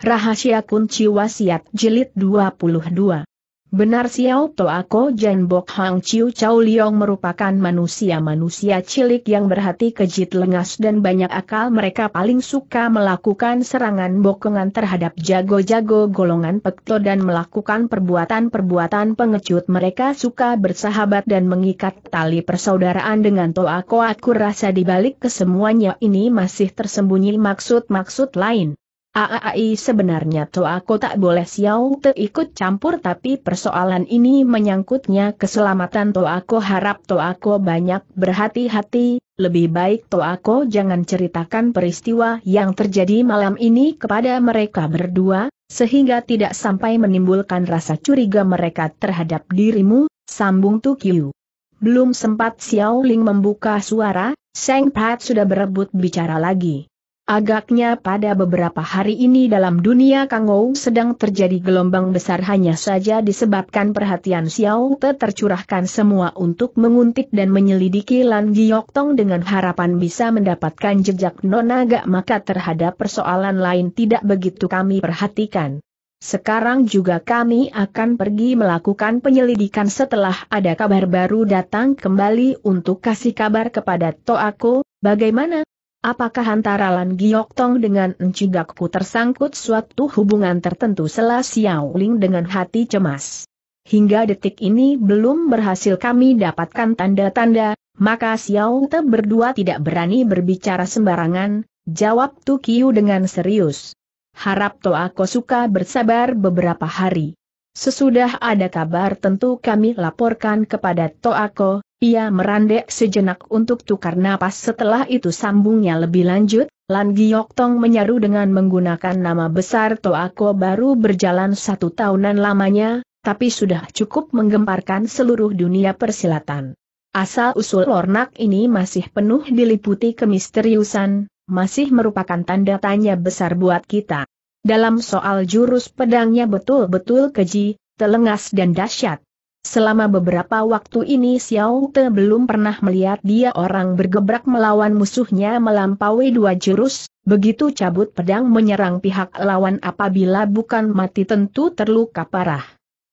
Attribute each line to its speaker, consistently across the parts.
Speaker 1: Rahasia Kunci Wasiat Jilid 22 Benar Xiao Toako Jan Bok Hang Chiu Chao Liong merupakan manusia-manusia cilik yang berhati kejit lengas dan banyak akal mereka paling suka melakukan serangan bokongan terhadap jago-jago golongan pekto dan melakukan perbuatan-perbuatan pengecut mereka suka bersahabat dan mengikat tali persaudaraan dengan Toako aku rasa dibalik kesemuanya ini masih tersembunyi maksud-maksud lain. Aai sebenarnya toh aku tak boleh siau ikut campur tapi persoalan ini menyangkutnya keselamatan toh aku harap toh aku banyak berhati-hati, lebih baik toh aku jangan ceritakan peristiwa yang terjadi malam ini kepada mereka berdua, sehingga tidak sampai menimbulkan rasa curiga mereka terhadap dirimu, sambung Tukyu. Belum sempat Xiao Ling membuka suara, Seng Pat sudah berebut bicara lagi. Agaknya pada beberapa hari ini dalam dunia Kangou sedang terjadi gelombang besar hanya saja disebabkan perhatian Xiao Te tercurahkan semua untuk menguntit dan menyelidiki Lan Giok Tong dengan harapan bisa mendapatkan jejak nonaga maka terhadap persoalan lain tidak begitu kami perhatikan. Sekarang juga kami akan pergi melakukan penyelidikan setelah ada kabar baru datang kembali untuk kasih kabar kepada Toako, bagaimana? Apakah antara Lan Giok Tong dengan Encu Gakku tersangkut suatu hubungan tertentu Sela Ling dengan hati cemas? Hingga detik ini belum berhasil kami dapatkan tanda-tanda, maka Xiao Te berdua tidak berani berbicara sembarangan, jawab Tu Kiu dengan serius. Harap Toa suka bersabar beberapa hari. Sesudah ada kabar tentu kami laporkan kepada Toako, ia merandek sejenak untuk tukar napas setelah itu sambungnya lebih lanjut, Lan Giok Tong menyaru dengan menggunakan nama besar Toako baru berjalan satu tahunan lamanya, tapi sudah cukup menggemparkan seluruh dunia persilatan. Asal-usul Lornak ini masih penuh diliputi kemisteriusan, masih merupakan tanda tanya besar buat kita. Dalam soal jurus pedangnya betul-betul keji, telengas dan dahsyat. Selama beberapa waktu ini Xiao Te belum pernah melihat dia orang bergebrak melawan musuhnya melampaui dua jurus, begitu cabut pedang menyerang pihak lawan apabila bukan mati tentu terluka parah.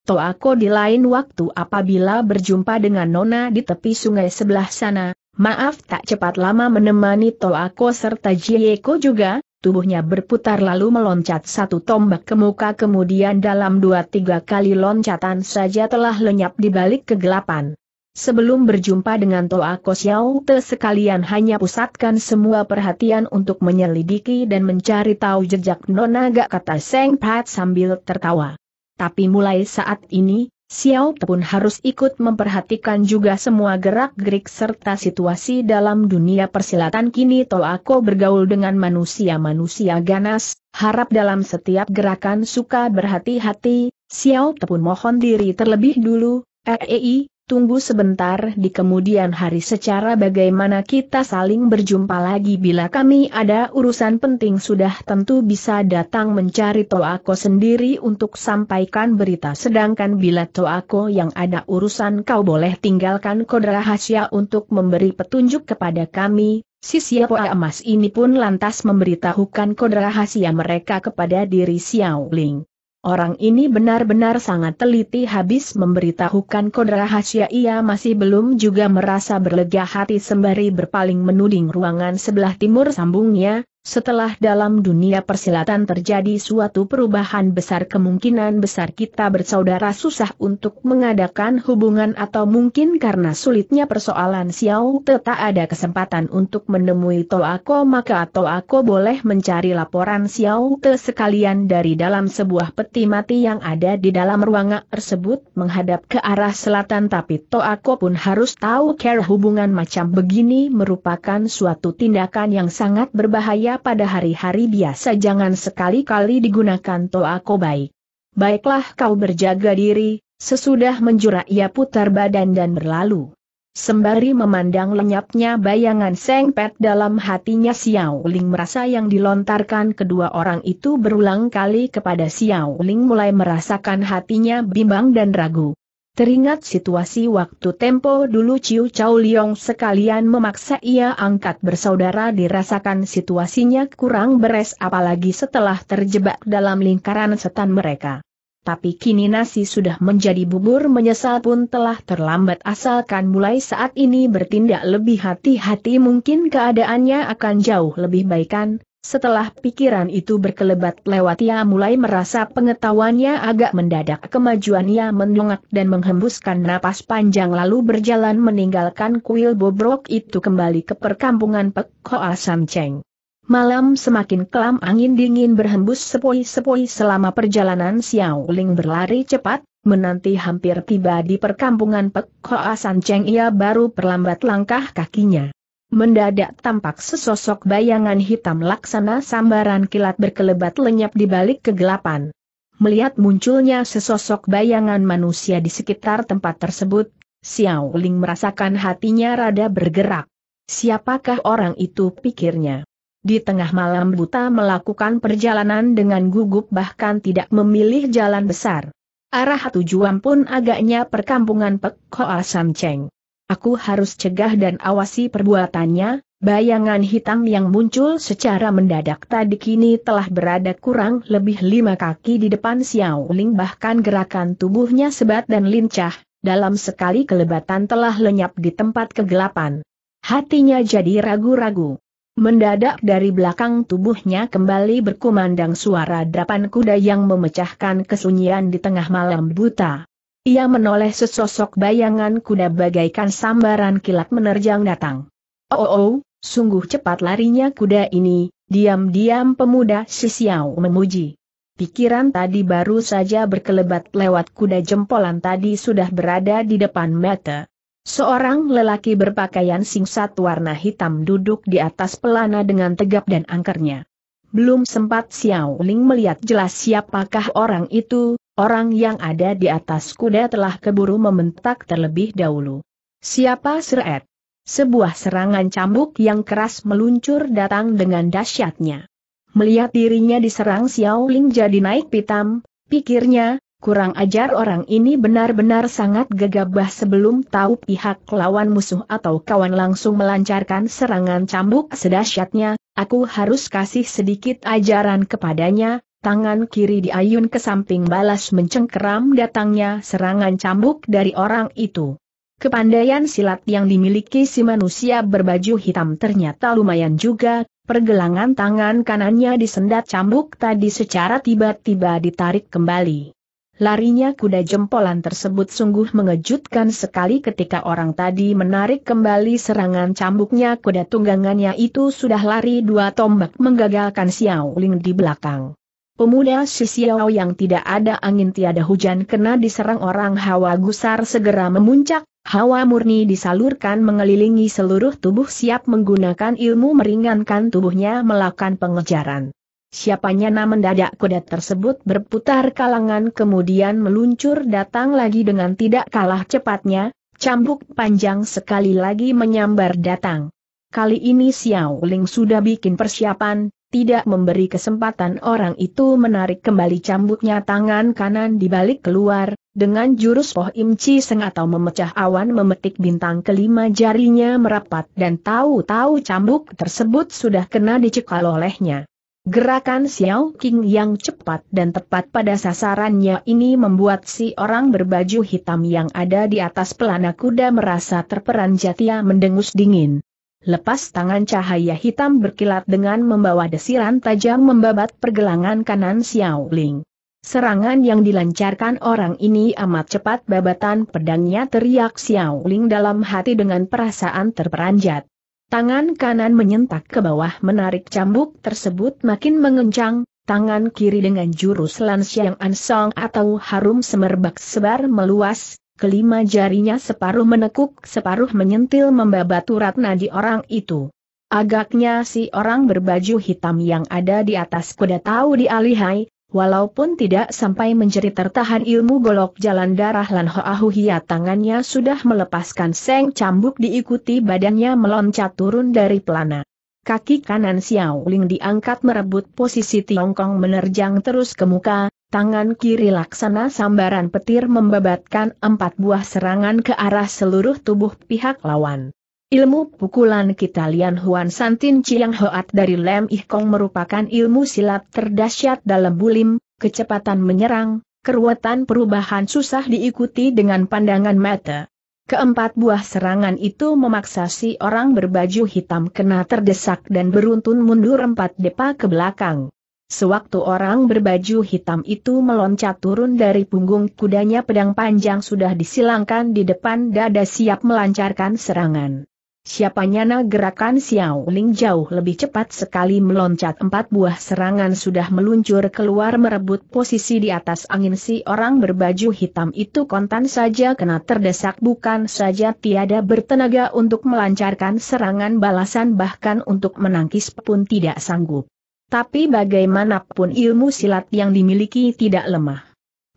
Speaker 1: Toako di lain waktu apabila berjumpa dengan Nona di tepi sungai sebelah sana, maaf tak cepat lama menemani Toako serta Jieko juga, tubuhnya berputar lalu meloncat satu tombak ke muka kemudian dalam dua tiga kali loncatan saja telah lenyap di balik kegelapan. Sebelum berjumpa dengan Toa Kosiao Te sekalian hanya pusatkan semua perhatian untuk menyelidiki dan mencari tahu jejak Nonaga kata Seng Pat sambil tertawa. Tapi mulai saat ini, Xiao pun harus ikut memperhatikan juga semua gerak-gerik serta situasi dalam dunia persilatan kini Tolako bergaul dengan manusia-manusia ganas, harap dalam setiap gerakan suka berhati-hati, Xiao pun mohon diri terlebih dulu, EEI, tunggu sebentar di kemudian hari secara bagaimana kita saling berjumpa lagi bila kami ada urusan penting sudah tentu bisa datang mencari Toako sendiri untuk sampaikan berita sedangkan bila Toako yang ada urusan kau boleh tinggalkan kode rahasia untuk memberi petunjuk kepada kami, si Siapoa emas ini pun lantas memberitahukan kode rahasia mereka kepada diri Xiao Ling. Orang ini benar-benar sangat teliti habis memberitahukan kode rahasia ia masih belum juga merasa berlega hati sembari berpaling menuding ruangan sebelah timur sambungnya, setelah dalam dunia persilatan terjadi suatu perubahan besar kemungkinan besar kita bersaudara susah untuk mengadakan hubungan atau mungkin karena sulitnya persoalan Xiao tetap ada kesempatan untuk menemui Toako maka Toako boleh mencari laporan Xiao Te sekalian dari dalam sebuah peti mati yang ada di dalam ruangan tersebut menghadap ke arah selatan tapi Toako pun harus tahu care hubungan macam begini merupakan suatu tindakan yang sangat berbahaya pada hari-hari biasa jangan sekali-kali digunakan toa kau baik. Baiklah kau berjaga diri, sesudah menjura ia putar badan dan berlalu. Sembari memandang lenyapnya bayangan Seng Pet dalam hatinya Xiao Ling merasa yang dilontarkan kedua orang itu berulang kali kepada Xiao Ling mulai merasakan hatinya bimbang dan ragu. Teringat situasi waktu tempo dulu Ciu Chao Liong sekalian memaksa ia angkat bersaudara dirasakan situasinya kurang beres apalagi setelah terjebak dalam lingkaran setan mereka. Tapi kini nasi sudah menjadi bubur menyesal pun telah terlambat asalkan mulai saat ini bertindak lebih hati-hati mungkin keadaannya akan jauh lebih baikan, setelah pikiran itu berkelebat lewat ia mulai merasa pengetahuannya agak mendadak kemajuan ia menungak dan menghembuskan napas panjang lalu berjalan meninggalkan kuil bobrok itu kembali ke perkampungan Pek Hoa Cheng. Malam semakin kelam angin dingin berhembus sepoi-sepoi selama perjalanan Xiao Ling berlari cepat, menanti hampir tiba di perkampungan Pek Hoa Cheng ia baru perlambat langkah kakinya. Mendadak tampak sesosok bayangan hitam laksana sambaran kilat berkelebat lenyap di balik kegelapan. Melihat munculnya sesosok bayangan manusia di sekitar tempat tersebut, Xiao Ling merasakan hatinya rada bergerak. Siapakah orang itu pikirnya? Di tengah malam buta melakukan perjalanan dengan gugup bahkan tidak memilih jalan besar. Arah tujuan pun agaknya perkampungan Pek Hoa Cheng. Aku harus cegah dan awasi perbuatannya, bayangan hitam yang muncul secara mendadak tadi kini telah berada kurang lebih lima kaki di depan Xiao Ling bahkan gerakan tubuhnya sebat dan lincah, dalam sekali kelebatan telah lenyap di tempat kegelapan. Hatinya jadi ragu-ragu. Mendadak dari belakang tubuhnya kembali berkumandang suara derapan kuda yang memecahkan kesunyian di tengah malam buta. Ia menoleh sesosok bayangan kuda bagaikan sambaran kilat menerjang datang. Oh, oh, oh sungguh cepat larinya kuda ini, diam-diam pemuda Sisiau memuji. Pikiran tadi baru saja berkelebat lewat kuda jempolan tadi sudah berada di depan mata. Seorang lelaki berpakaian singsat warna hitam duduk di atas pelana dengan tegap dan angkernya. Belum sempat Xiao Ling melihat jelas siapakah orang itu, Orang yang ada di atas kuda telah keburu mementak terlebih dahulu. Siapa seret? Sebuah serangan cambuk yang keras meluncur datang dengan dahsyatnya. Melihat dirinya diserang Xiao Ling jadi naik pitam, pikirnya, kurang ajar orang ini benar-benar sangat gegabah sebelum tahu pihak lawan musuh atau kawan langsung melancarkan serangan cambuk sedahsyatnya, aku harus kasih sedikit ajaran kepadanya, tangan kiri diayun ke samping balas mencengkeram datangnya serangan cambuk dari orang itu. Kepandaian silat yang dimiliki si manusia berbaju hitam ternyata lumayan juga, pergelangan tangan kanannya disendat cambuk tadi secara tiba-tiba ditarik kembali. Larinya kuda jempolan tersebut sungguh mengejutkan sekali ketika orang tadi menarik kembali serangan cambuknya kuda tunggangannya itu sudah lari dua tombak menggagalkan Xiao Ling di belakang. Pemuda Xiao yang tidak ada angin tiada hujan kena diserang orang hawa gusar segera memuncak, hawa murni disalurkan mengelilingi seluruh tubuh siap menggunakan ilmu meringankan tubuhnya melakukan pengejaran. Siapanya nama mendadak kuda tersebut berputar kalangan kemudian meluncur datang lagi dengan tidak kalah cepatnya, cambuk panjang sekali lagi menyambar datang. Kali ini Xiao Ling sudah bikin persiapan, tidak memberi kesempatan orang itu menarik kembali cambuknya tangan kanan dibalik keluar, dengan jurus Poh Im Seng atau memecah awan memetik bintang kelima jarinya merapat dan tahu-tahu cambuk tersebut sudah kena dicekal olehnya. Gerakan Xiao King yang cepat dan tepat pada sasarannya ini membuat si orang berbaju hitam yang ada di atas pelana kuda merasa terperanjat ia mendengus dingin. Lepas tangan cahaya hitam berkilat dengan membawa desiran tajam membabat pergelangan kanan Xiao Ling. Serangan yang dilancarkan orang ini amat cepat babatan pedangnya teriak Xiao Ling dalam hati dengan perasaan terperanjat. Tangan kanan menyentak ke bawah menarik cambuk tersebut makin mengencang, tangan kiri dengan jurus Lan Xiang Ansong atau harum semerbak sebar meluas, kelima jarinya separuh menekuk separuh menyentil membabat urat nadi orang itu. Agaknya si orang berbaju hitam yang ada di atas kuda tahu dialihai, Walaupun tidak sampai menjerit tertahan ilmu golok jalan darah Lan Hoahuhia tangannya sudah melepaskan seng cambuk diikuti badannya meloncat turun dari pelana. Kaki kanan Xiao Ling diangkat merebut posisi Tiongkong menerjang terus ke muka, Tangan kiri laksana sambaran petir membabatkan empat buah serangan ke arah seluruh tubuh pihak lawan. Ilmu pukulan Kitalian Huan Santin Chiang Hoat dari Lem Ih Kong merupakan ilmu silat terdahsyat dalam bulim, kecepatan menyerang, keruatan perubahan susah diikuti dengan pandangan mata. Keempat buah serangan itu memaksa si orang berbaju hitam kena terdesak dan beruntun mundur empat depa ke belakang. Sewaktu orang berbaju hitam itu meloncat turun dari punggung kudanya pedang panjang sudah disilangkan di depan dada siap melancarkan serangan. Siapanya na gerakan Xiao Ling jauh lebih cepat sekali meloncat empat buah serangan sudah meluncur keluar merebut posisi di atas angin si orang berbaju hitam itu kontan saja kena terdesak bukan saja tiada bertenaga untuk melancarkan serangan balasan bahkan untuk menangkis pun tidak sanggup. Tapi bagaimanapun ilmu silat yang dimiliki tidak lemah.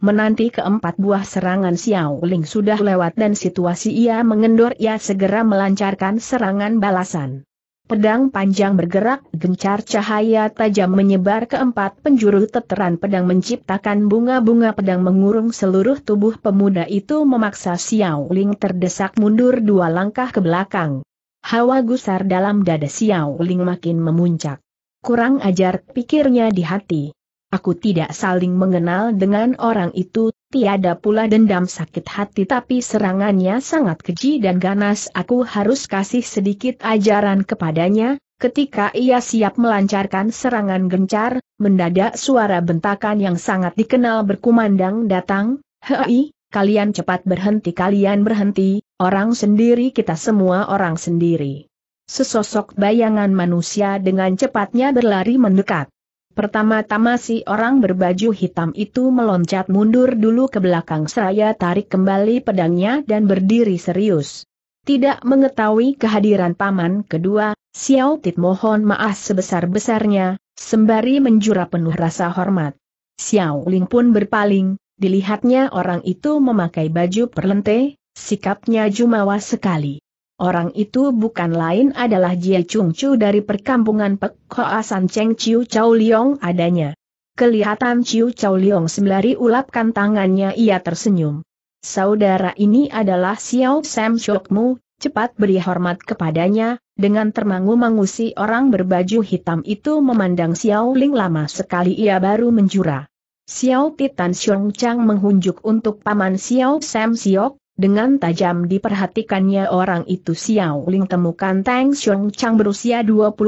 Speaker 1: Menanti keempat buah serangan Xiao Ling sudah lewat dan situasi ia mengendor ia segera melancarkan serangan balasan. Pedang panjang bergerak, gencar cahaya tajam menyebar keempat penjuru teteran pedang menciptakan bunga-bunga pedang mengurung seluruh tubuh pemuda itu memaksa Xiao Ling terdesak mundur dua langkah ke belakang. Hawa gusar dalam dada Xiao Ling makin memuncak. Kurang ajar pikirnya di hati. Aku tidak saling mengenal dengan orang itu, tiada pula dendam sakit hati tapi serangannya sangat keji dan ganas. Aku harus kasih sedikit ajaran kepadanya, ketika ia siap melancarkan serangan gencar, mendadak suara bentakan yang sangat dikenal berkumandang datang, Hei, kalian cepat berhenti kalian berhenti, orang sendiri kita semua orang sendiri sesosok bayangan manusia dengan cepatnya berlari mendekat. Pertama-tama si orang berbaju hitam itu meloncat mundur dulu ke belakang seraya tarik kembali pedangnya dan berdiri serius. Tidak mengetahui kehadiran paman kedua, Xiao Tit mohon maaf sebesar-besarnya, sembari menjura penuh rasa hormat. Xiao Ling pun berpaling, dilihatnya orang itu memakai baju perlente, sikapnya jumawa sekali. Orang itu bukan lain adalah Jie Chung Chu dari perkampungan Pek Koasan Cheng Chiu Chau Liong adanya. Kelihatan Chiu Chau Liong sembari ulapkan tangannya ia tersenyum. Saudara ini adalah Xiao Sam Shokmu, cepat beri hormat kepadanya, dengan termangu-mangu si orang berbaju hitam itu memandang Xiao Ling lama sekali ia baru menjura. Xiao Titan Xiong Chang menghunjuk untuk paman Xiao Sam Siok, dengan tajam diperhatikannya orang itu Xiao Ling temukan Tang Xiong Chang berusia 24-5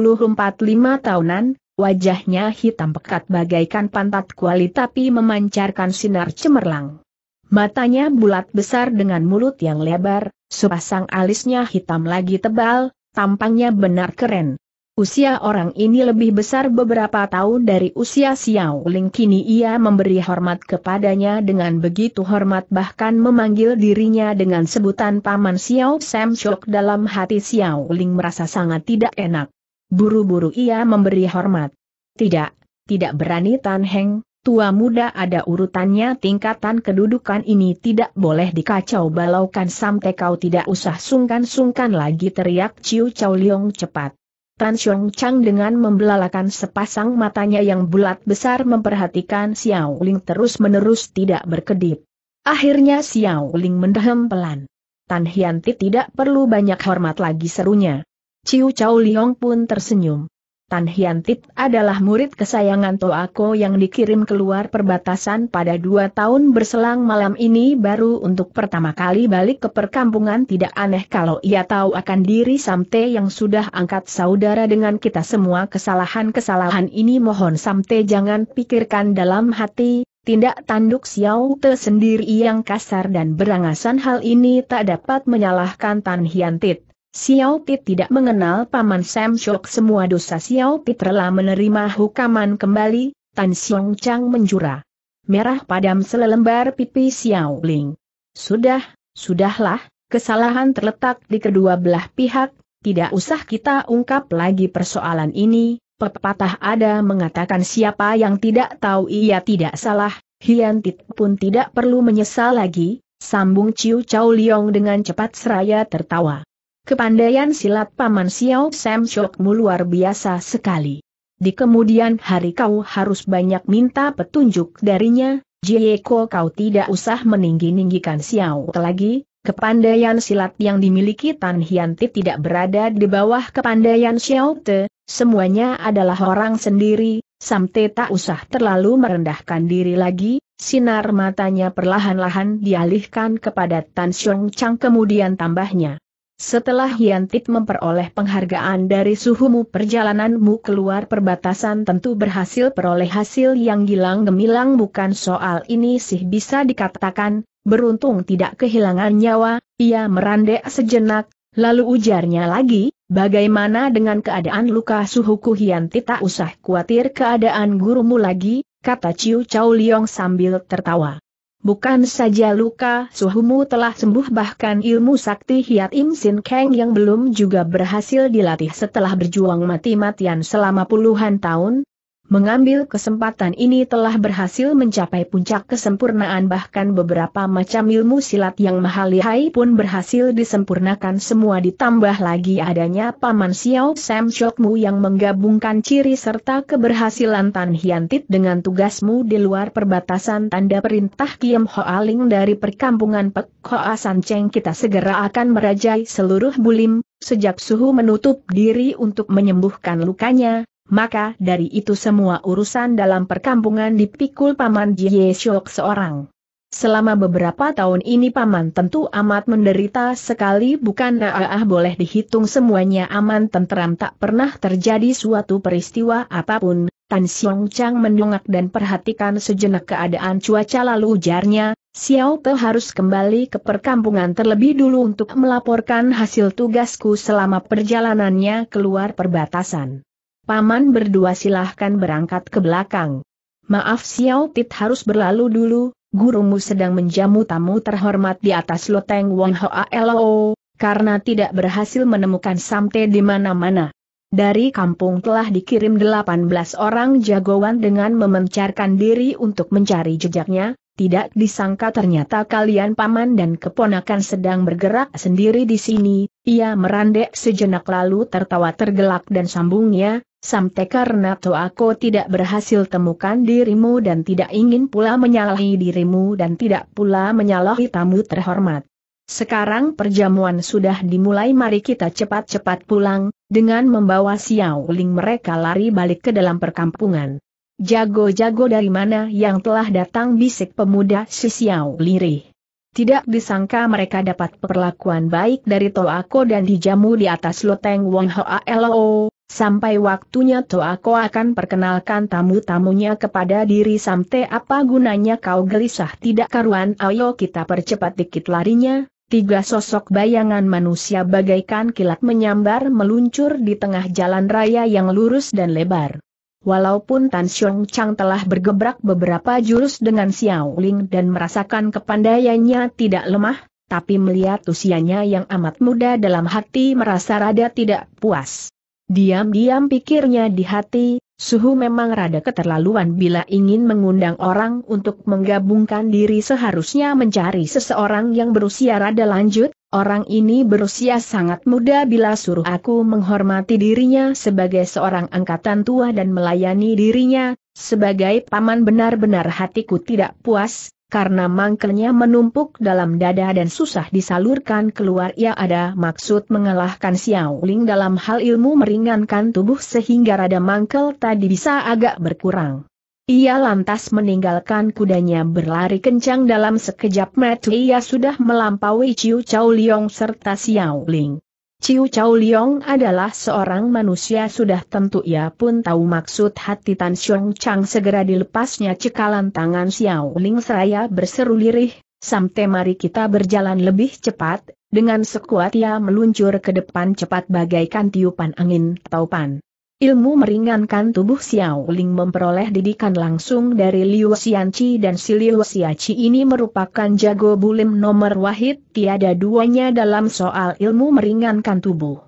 Speaker 1: tahunan, wajahnya hitam pekat bagaikan pantat kuali tapi memancarkan sinar cemerlang. Matanya bulat besar dengan mulut yang lebar, sepasang alisnya hitam lagi tebal, tampangnya benar keren, Usia orang ini lebih besar beberapa tahun dari usia Xiao Ling kini ia memberi hormat kepadanya dengan begitu hormat bahkan memanggil dirinya dengan sebutan Paman Xiao Sam Shok dalam hati Xiao Ling merasa sangat tidak enak. Buru-buru ia memberi hormat. Tidak, tidak berani Tan Heng, tua muda ada urutannya tingkatan kedudukan ini tidak boleh dikacau balaukan sampai kau tidak usah sungkan-sungkan lagi teriak Ciu Chow Leong cepat. Tan Xiong Chang dengan membelalakan sepasang matanya yang bulat besar memperhatikan Xiao Ling terus-menerus tidak berkedip. Akhirnya Xiao Ling mendehem pelan. Tan Hianti tidak perlu banyak hormat lagi serunya. Ciu Chao Liong pun tersenyum. Tan Hian Tit adalah murid kesayangan Toa Ko yang dikirim keluar perbatasan pada dua tahun berselang malam ini baru untuk pertama kali balik ke perkampungan tidak aneh kalau ia tahu akan diri Samte yang sudah angkat saudara dengan kita semua kesalahan-kesalahan ini mohon Samte jangan pikirkan dalam hati, Tindak tanduk Xiao Te sendiri yang kasar dan berangasan hal ini tak dapat menyalahkan Tan Hian Tit, Xiao Pit tidak mengenal Paman Sam Shok semua dosa Xiao Pit telah menerima hukuman kembali, Tan Xiong Chang menjura. Merah padam selembar pipi Xiao Ling. Sudah, sudahlah, kesalahan terletak di kedua belah pihak, tidak usah kita ungkap lagi persoalan ini, pepatah ada mengatakan siapa yang tidak tahu ia tidak salah, Hian Tit pun tidak perlu menyesal lagi, sambung Ciu Chow Liong dengan cepat seraya tertawa. Kepandaian silat Paman Xiao Sam Shokmu luar biasa sekali. Di kemudian hari kau harus banyak minta petunjuk darinya, Jieko kau tidak usah meninggi-ninggikan Xiao lagi, kepandaian silat yang dimiliki Tan Hianti tidak berada di bawah kepandaian Xiao Te, semuanya adalah orang sendiri, Samte tak usah terlalu merendahkan diri lagi, sinar matanya perlahan-lahan dialihkan kepada Tan Xiong Chang kemudian tambahnya. Setelah Hiantit memperoleh penghargaan dari suhumu perjalananmu keluar perbatasan tentu berhasil peroleh hasil yang gilang gemilang bukan soal ini sih bisa dikatakan, beruntung tidak kehilangan nyawa, ia merandek sejenak, lalu ujarnya lagi, bagaimana dengan keadaan luka suhuku Hiantit tak usah khawatir keadaan gurumu lagi, kata Ciu Chow Liong sambil tertawa. Bukan saja luka suhumu telah sembuh bahkan ilmu sakti Hiat Im Sin Kang yang belum juga berhasil dilatih setelah berjuang mati-matian selama puluhan tahun, mengambil kesempatan ini telah berhasil mencapai puncak kesempurnaan bahkan beberapa macam ilmu silat yang mahal lihai pun berhasil disempurnakan semua ditambah lagi adanya Paman Xiao Sam Shokmu yang menggabungkan ciri serta keberhasilan Tan Hiantit dengan tugasmu di luar perbatasan tanda perintah Kiem Hoaling dari perkampungan Pek Hoa San Cheng kita segera akan merajai seluruh bulim, sejak suhu menutup diri untuk menyembuhkan lukanya, maka dari itu semua urusan dalam perkampungan dipikul Paman Jie Shok seorang. Selama beberapa tahun ini Paman tentu amat menderita sekali bukan ah, boleh dihitung semuanya aman tenteram tak pernah terjadi suatu peristiwa apapun. Tan Xiong Chang mendongak dan perhatikan sejenak keadaan cuaca lalu ujarnya, Xiao Te harus kembali ke perkampungan terlebih dulu untuk melaporkan hasil tugasku selama perjalanannya keluar perbatasan. Paman berdua silahkan berangkat ke belakang. Maaf Xiao Tit harus berlalu dulu, gurumu sedang menjamu tamu terhormat di atas loteng Wong Hoa Lo, karena tidak berhasil menemukan Samte di mana-mana. Dari kampung telah dikirim 18 orang jagoan dengan memencarkan diri untuk mencari jejaknya, tidak disangka ternyata kalian paman dan keponakan sedang bergerak sendiri di sini, ia merandek sejenak lalu tertawa tergelak dan sambungnya, Sampai karena to aku tidak berhasil temukan dirimu dan tidak ingin pula menyalahi dirimu dan tidak pula menyalahi tamu terhormat. Sekarang perjamuan sudah dimulai mari kita cepat-cepat pulang, dengan membawa Xiao Ling mereka lari balik ke dalam perkampungan. Jago-jago dari mana yang telah datang bisik pemuda si Xiao Lirih. Tidak disangka mereka dapat perlakuan baik dari Toako dan dijamu di atas loteng Wong Hoa Lo, Sampai waktunya Toako akan perkenalkan tamu-tamunya kepada diri Samte apa gunanya kau gelisah tidak karuan ayo kita percepat dikit larinya, Tiga sosok bayangan manusia bagaikan kilat menyambar meluncur di tengah jalan raya yang lurus dan lebar. Walaupun Tan Xiong Chang telah bergebrak beberapa jurus dengan Xiao Ling dan merasakan kepandaiannya tidak lemah, tapi melihat usianya yang amat muda dalam hati merasa rada tidak puas. Diam-diam pikirnya di hati, Suhu memang rada keterlaluan bila ingin mengundang orang untuk menggabungkan diri seharusnya mencari seseorang yang berusia rada lanjut, orang ini berusia sangat muda bila suruh aku menghormati dirinya sebagai seorang angkatan tua dan melayani dirinya, sebagai paman benar-benar hatiku tidak puas, karena mangkelnya menumpuk dalam dada dan susah disalurkan keluar. Ia ada maksud mengalahkan Xiao Ling dalam hal ilmu meringankan tubuh sehingga rada mangkel tadi bisa agak berkurang. Ia lantas meninggalkan kudanya berlari kencang dalam sekejap mata ia sudah melampaui Ciu Chao Liong serta Xiao Ling. Ciu Chau Liong adalah seorang manusia sudah tentu ia pun tahu maksud hati Tan Xiong Chang segera dilepasnya cekalan tangan Xiao Ling seraya berseru lirih, sampai mari kita berjalan lebih cepat, dengan sekuat ia meluncur ke depan cepat bagaikan tiupan angin taupan. Ilmu meringankan tubuh Xiao Ling memperoleh didikan langsung dari Liu Xianqi dan si Liu Xianqi ini merupakan jago bulim nomor wahid, tiada duanya dalam soal ilmu meringankan tubuh.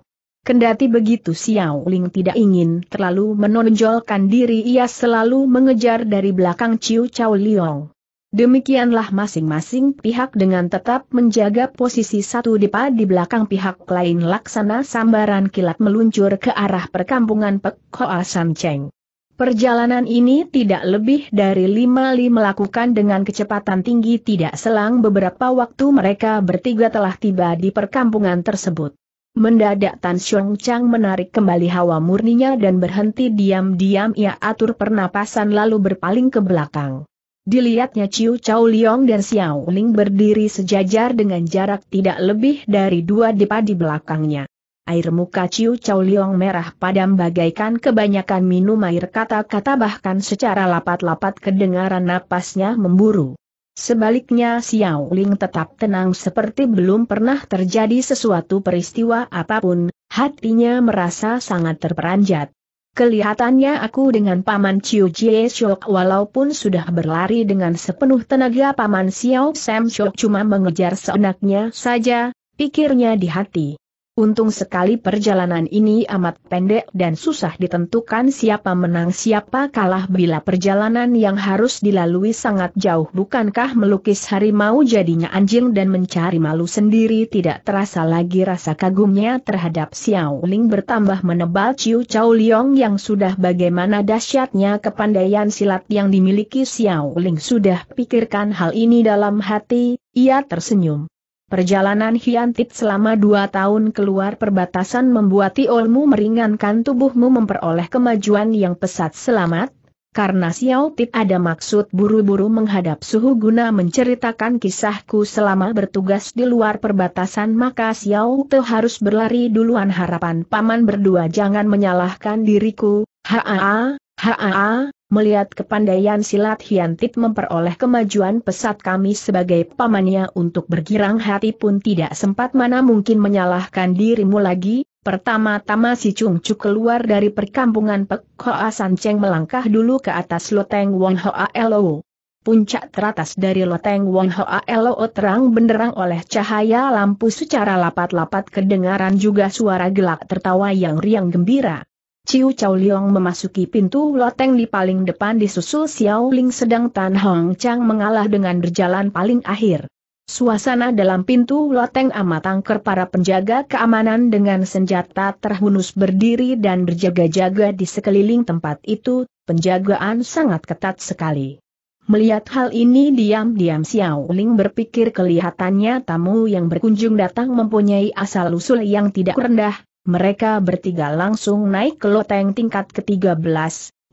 Speaker 1: Kendati begitu Xiao Ling tidak ingin terlalu menonjolkan diri ia selalu mengejar dari belakang Ciu Chao Liong. Demikianlah masing-masing pihak dengan tetap menjaga posisi satu dipa di belakang pihak lain laksana sambaran kilat meluncur ke arah perkampungan Pek San Cheng. Perjalanan ini tidak lebih dari lima li melakukan dengan kecepatan tinggi tidak selang beberapa waktu mereka bertiga telah tiba di perkampungan tersebut. Mendadak Tan Xiong Chang menarik kembali hawa murninya dan berhenti diam-diam ia atur pernapasan lalu berpaling ke belakang. Dilihatnya Ciu Chau Liong dan Xiao Ling berdiri sejajar dengan jarak tidak lebih dari dua depa di belakangnya. Air muka Ciu Chau Liong merah padam bagaikan kebanyakan minum air kata-kata bahkan secara lapat-lapat kedengaran napasnya memburu. Sebaliknya Xiao Ling tetap tenang seperti belum pernah terjadi sesuatu peristiwa apapun, hatinya merasa sangat terperanjat. Kelihatannya aku dengan Paman Chiu Jie Shok walaupun sudah berlari dengan sepenuh tenaga Paman Xiao Sam Shok cuma mengejar seenaknya saja, pikirnya di hati. Untung sekali perjalanan ini amat pendek dan susah ditentukan siapa menang siapa kalah bila perjalanan yang harus dilalui sangat jauh bukankah melukis harimau jadinya anjing dan mencari malu sendiri tidak terasa lagi rasa kagumnya terhadap Xiao Ling bertambah menebal Ciu Chao Liong yang sudah bagaimana dahsyatnya kepandaian silat yang dimiliki Xiao Ling sudah pikirkan hal ini dalam hati, ia tersenyum. Perjalanan Hiantit selama dua tahun keluar perbatasan membuat Tiolmu meringankan tubuhmu memperoleh kemajuan yang pesat selamat, karena Xiao Tit ada maksud buru-buru menghadap suhu guna menceritakan kisahku selama bertugas di luar perbatasan maka Xiao Te harus berlari duluan harapan paman berdua jangan menyalahkan diriku, haa, haa, melihat kepandaian silat hiantit memperoleh kemajuan pesat kami sebagai pamannya untuk bergirang hati pun tidak sempat mana mungkin menyalahkan dirimu lagi, Pertama-tama si Chung Chu keluar dari perkampungan Pek Hoa San Cheng melangkah dulu ke atas loteng Wong Hoa Lo. Puncak teratas dari loteng Wong Hoa Lo terang benderang oleh cahaya lampu secara lapat-lapat kedengaran juga suara gelak tertawa yang riang gembira. Ciu Chow Leong memasuki pintu loteng di paling depan disusul Xiao Ling sedang Tan Hong Chang mengalah dengan berjalan paling akhir. Suasana dalam pintu loteng amat angker para penjaga keamanan dengan senjata terhunus berdiri dan berjaga-jaga di sekeliling tempat itu, penjagaan sangat ketat sekali. Melihat hal ini diam-diam Xiao Ling berpikir kelihatannya tamu yang berkunjung datang mempunyai asal-usul yang tidak rendah, mereka bertiga langsung naik ke loteng tingkat ke-13,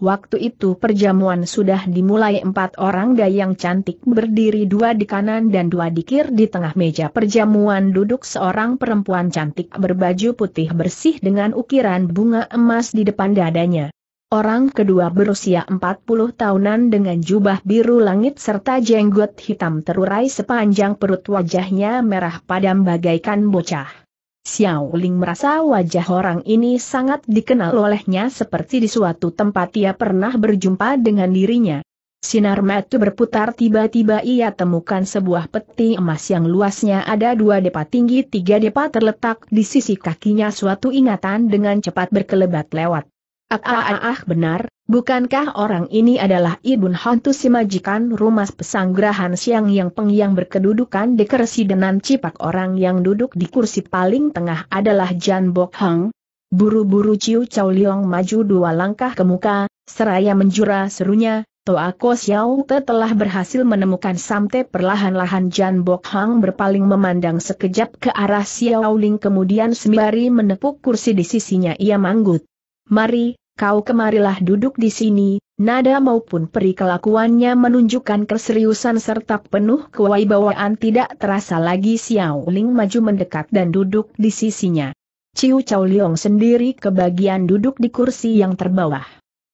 Speaker 1: Waktu itu perjamuan sudah dimulai empat orang dayang cantik berdiri dua di kanan dan dua di kiri di tengah meja perjamuan duduk seorang perempuan cantik berbaju putih bersih dengan ukiran bunga emas di depan dadanya. Orang kedua berusia 40 tahunan dengan jubah biru langit serta jenggot hitam terurai sepanjang perut wajahnya merah padam bagaikan bocah. Xiao Ling merasa wajah orang ini sangat dikenal olehnya seperti di suatu tempat ia pernah berjumpa dengan dirinya. Sinar mata berputar tiba-tiba ia temukan sebuah peti emas yang luasnya ada dua depa tinggi tiga depa terletak di sisi kakinya suatu ingatan dengan cepat berkelebat lewat. Ah ah ah, ah benar, Bukankah orang ini adalah ibu Hantu si majikan rumah pesanggrahan siang yang pengiang berkedudukan di denan Cipak orang yang duduk di kursi paling tengah adalah Jan Bok Hang? Buru-buru Ciu Chow Liang maju dua langkah ke muka, seraya menjura serunya, Toa Ko Xiao Te telah berhasil menemukan Samte perlahan-lahan Jan Bok Hang berpaling memandang sekejap ke arah Xiao Ling kemudian sembari menepuk kursi di sisinya ia manggut. Mari, kau kemarilah duduk di sini, nada maupun peri kelakuannya menunjukkan keseriusan serta penuh kewaibawaan tidak terasa lagi Xiao Ling maju mendekat dan duduk di sisinya. Ciu Chow Liong sendiri kebagian duduk di kursi yang terbawah.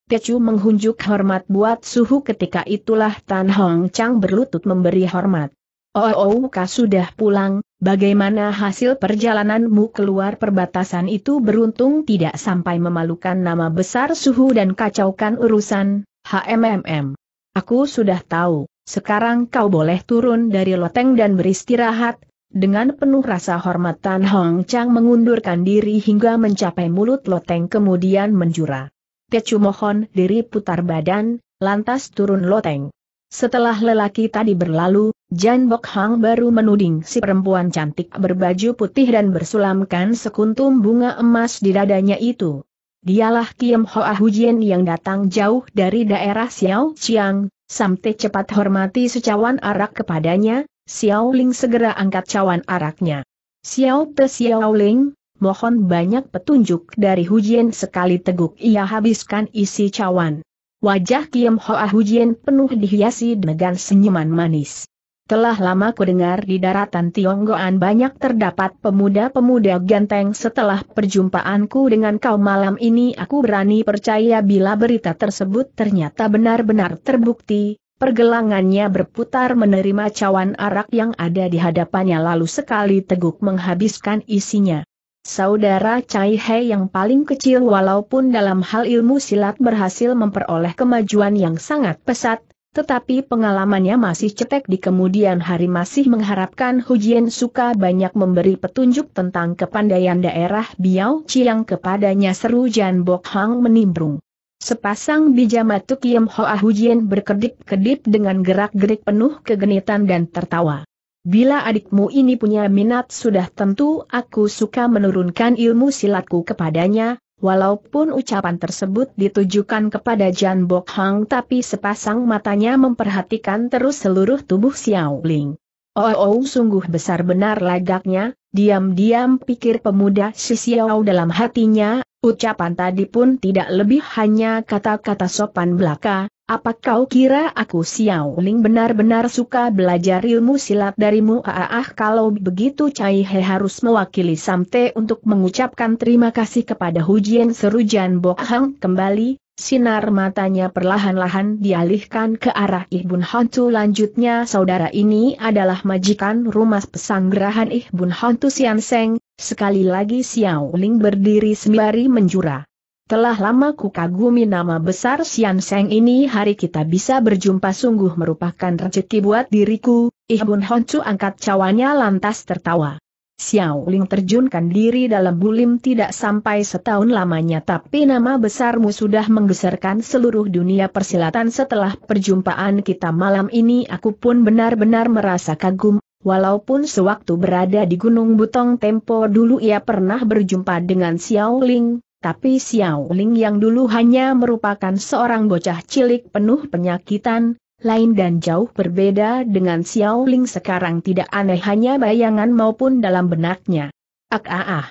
Speaker 1: Tecu menghunjuk hormat buat suhu ketika itulah Tan Hong Chang berlutut memberi hormat. Oh, oh, kau sudah pulang, bagaimana hasil perjalananmu keluar perbatasan itu beruntung tidak sampai memalukan nama besar suhu dan kacaukan urusan, HMMM. Aku sudah tahu, sekarang kau boleh turun dari loteng dan beristirahat, dengan penuh rasa hormat Tan Hong Chang mengundurkan diri hingga mencapai mulut loteng kemudian menjura. Tecu mohon diri putar badan, lantas turun loteng. Setelah lelaki tadi berlalu, Jan Bok Hang baru menuding si perempuan cantik berbaju putih dan bersulamkan sekuntum bunga emas di dadanya itu. Dialah Kim Hoa Hujian yang datang jauh dari daerah Xiao Chiang, sampai cepat hormati secawan arak kepadanya, Xiao Ling segera angkat cawan araknya. Xiao Te Xiao Ling, mohon banyak petunjuk dari Hujian sekali teguk ia habiskan isi cawan. Wajah Kim Hoa Hujian penuh dihiasi dengan senyuman manis. Telah lama ku dengar di daratan Tionggoan banyak terdapat pemuda-pemuda ganteng setelah perjumpaanku dengan kau malam ini aku berani percaya bila berita tersebut ternyata benar-benar terbukti, pergelangannya berputar menerima cawan arak yang ada di hadapannya lalu sekali teguk menghabiskan isinya. Saudara Chai He yang paling kecil walaupun dalam hal ilmu silat berhasil memperoleh kemajuan yang sangat pesat, tetapi pengalamannya masih cetek di kemudian hari masih mengharapkan Hujian suka banyak memberi petunjuk tentang kepandaian daerah Biao Chiang kepadanya seru Jan Bok Hang menimbrung. Sepasang bija matu Kiem Hoa Hujian berkedip-kedip dengan gerak-gerik penuh kegenitan dan tertawa. Bila adikmu ini punya minat sudah tentu aku suka menurunkan ilmu silatku kepadanya, Walaupun ucapan tersebut ditujukan kepada Jan Bok Hang tapi sepasang matanya memperhatikan terus seluruh tubuh Xiao Ling. Oh, oh sungguh besar benar lagaknya, diam-diam pikir pemuda si Xiao dalam hatinya, ucapan tadi pun tidak lebih hanya kata-kata sopan belaka, apa kau kira aku Xiao Ling benar-benar suka belajar ilmu silat darimu? Ah, kalau begitu Cai He harus mewakili Samte untuk mengucapkan terima kasih kepada Hu Jian seru Jan Bo Hang kembali, sinar matanya perlahan-lahan dialihkan ke arah Ibun Hantu lanjutnya saudara ini adalah majikan rumah pesanggerahan Ibun Hantu Sian Seng, sekali lagi Xiao Ling berdiri sembari menjura. Telah lama ku kagumi nama besar Sian Seng ini hari kita bisa berjumpa sungguh merupakan rezeki buat diriku, Ihbun Honcu angkat cawanya lantas tertawa. Xiao Ling terjunkan diri dalam bulim tidak sampai setahun lamanya tapi nama besarmu sudah menggeserkan seluruh dunia persilatan setelah perjumpaan kita malam ini aku pun benar-benar merasa kagum Walaupun sewaktu berada di Gunung Butong Tempo dulu ia pernah berjumpa dengan Xiao Ling, tapi Xiao Ling yang dulu hanya merupakan seorang bocah cilik penuh penyakitan, lain dan jauh berbeda dengan Xiao Ling sekarang tidak aneh hanya bayangan maupun dalam benaknya. Ak ah ah.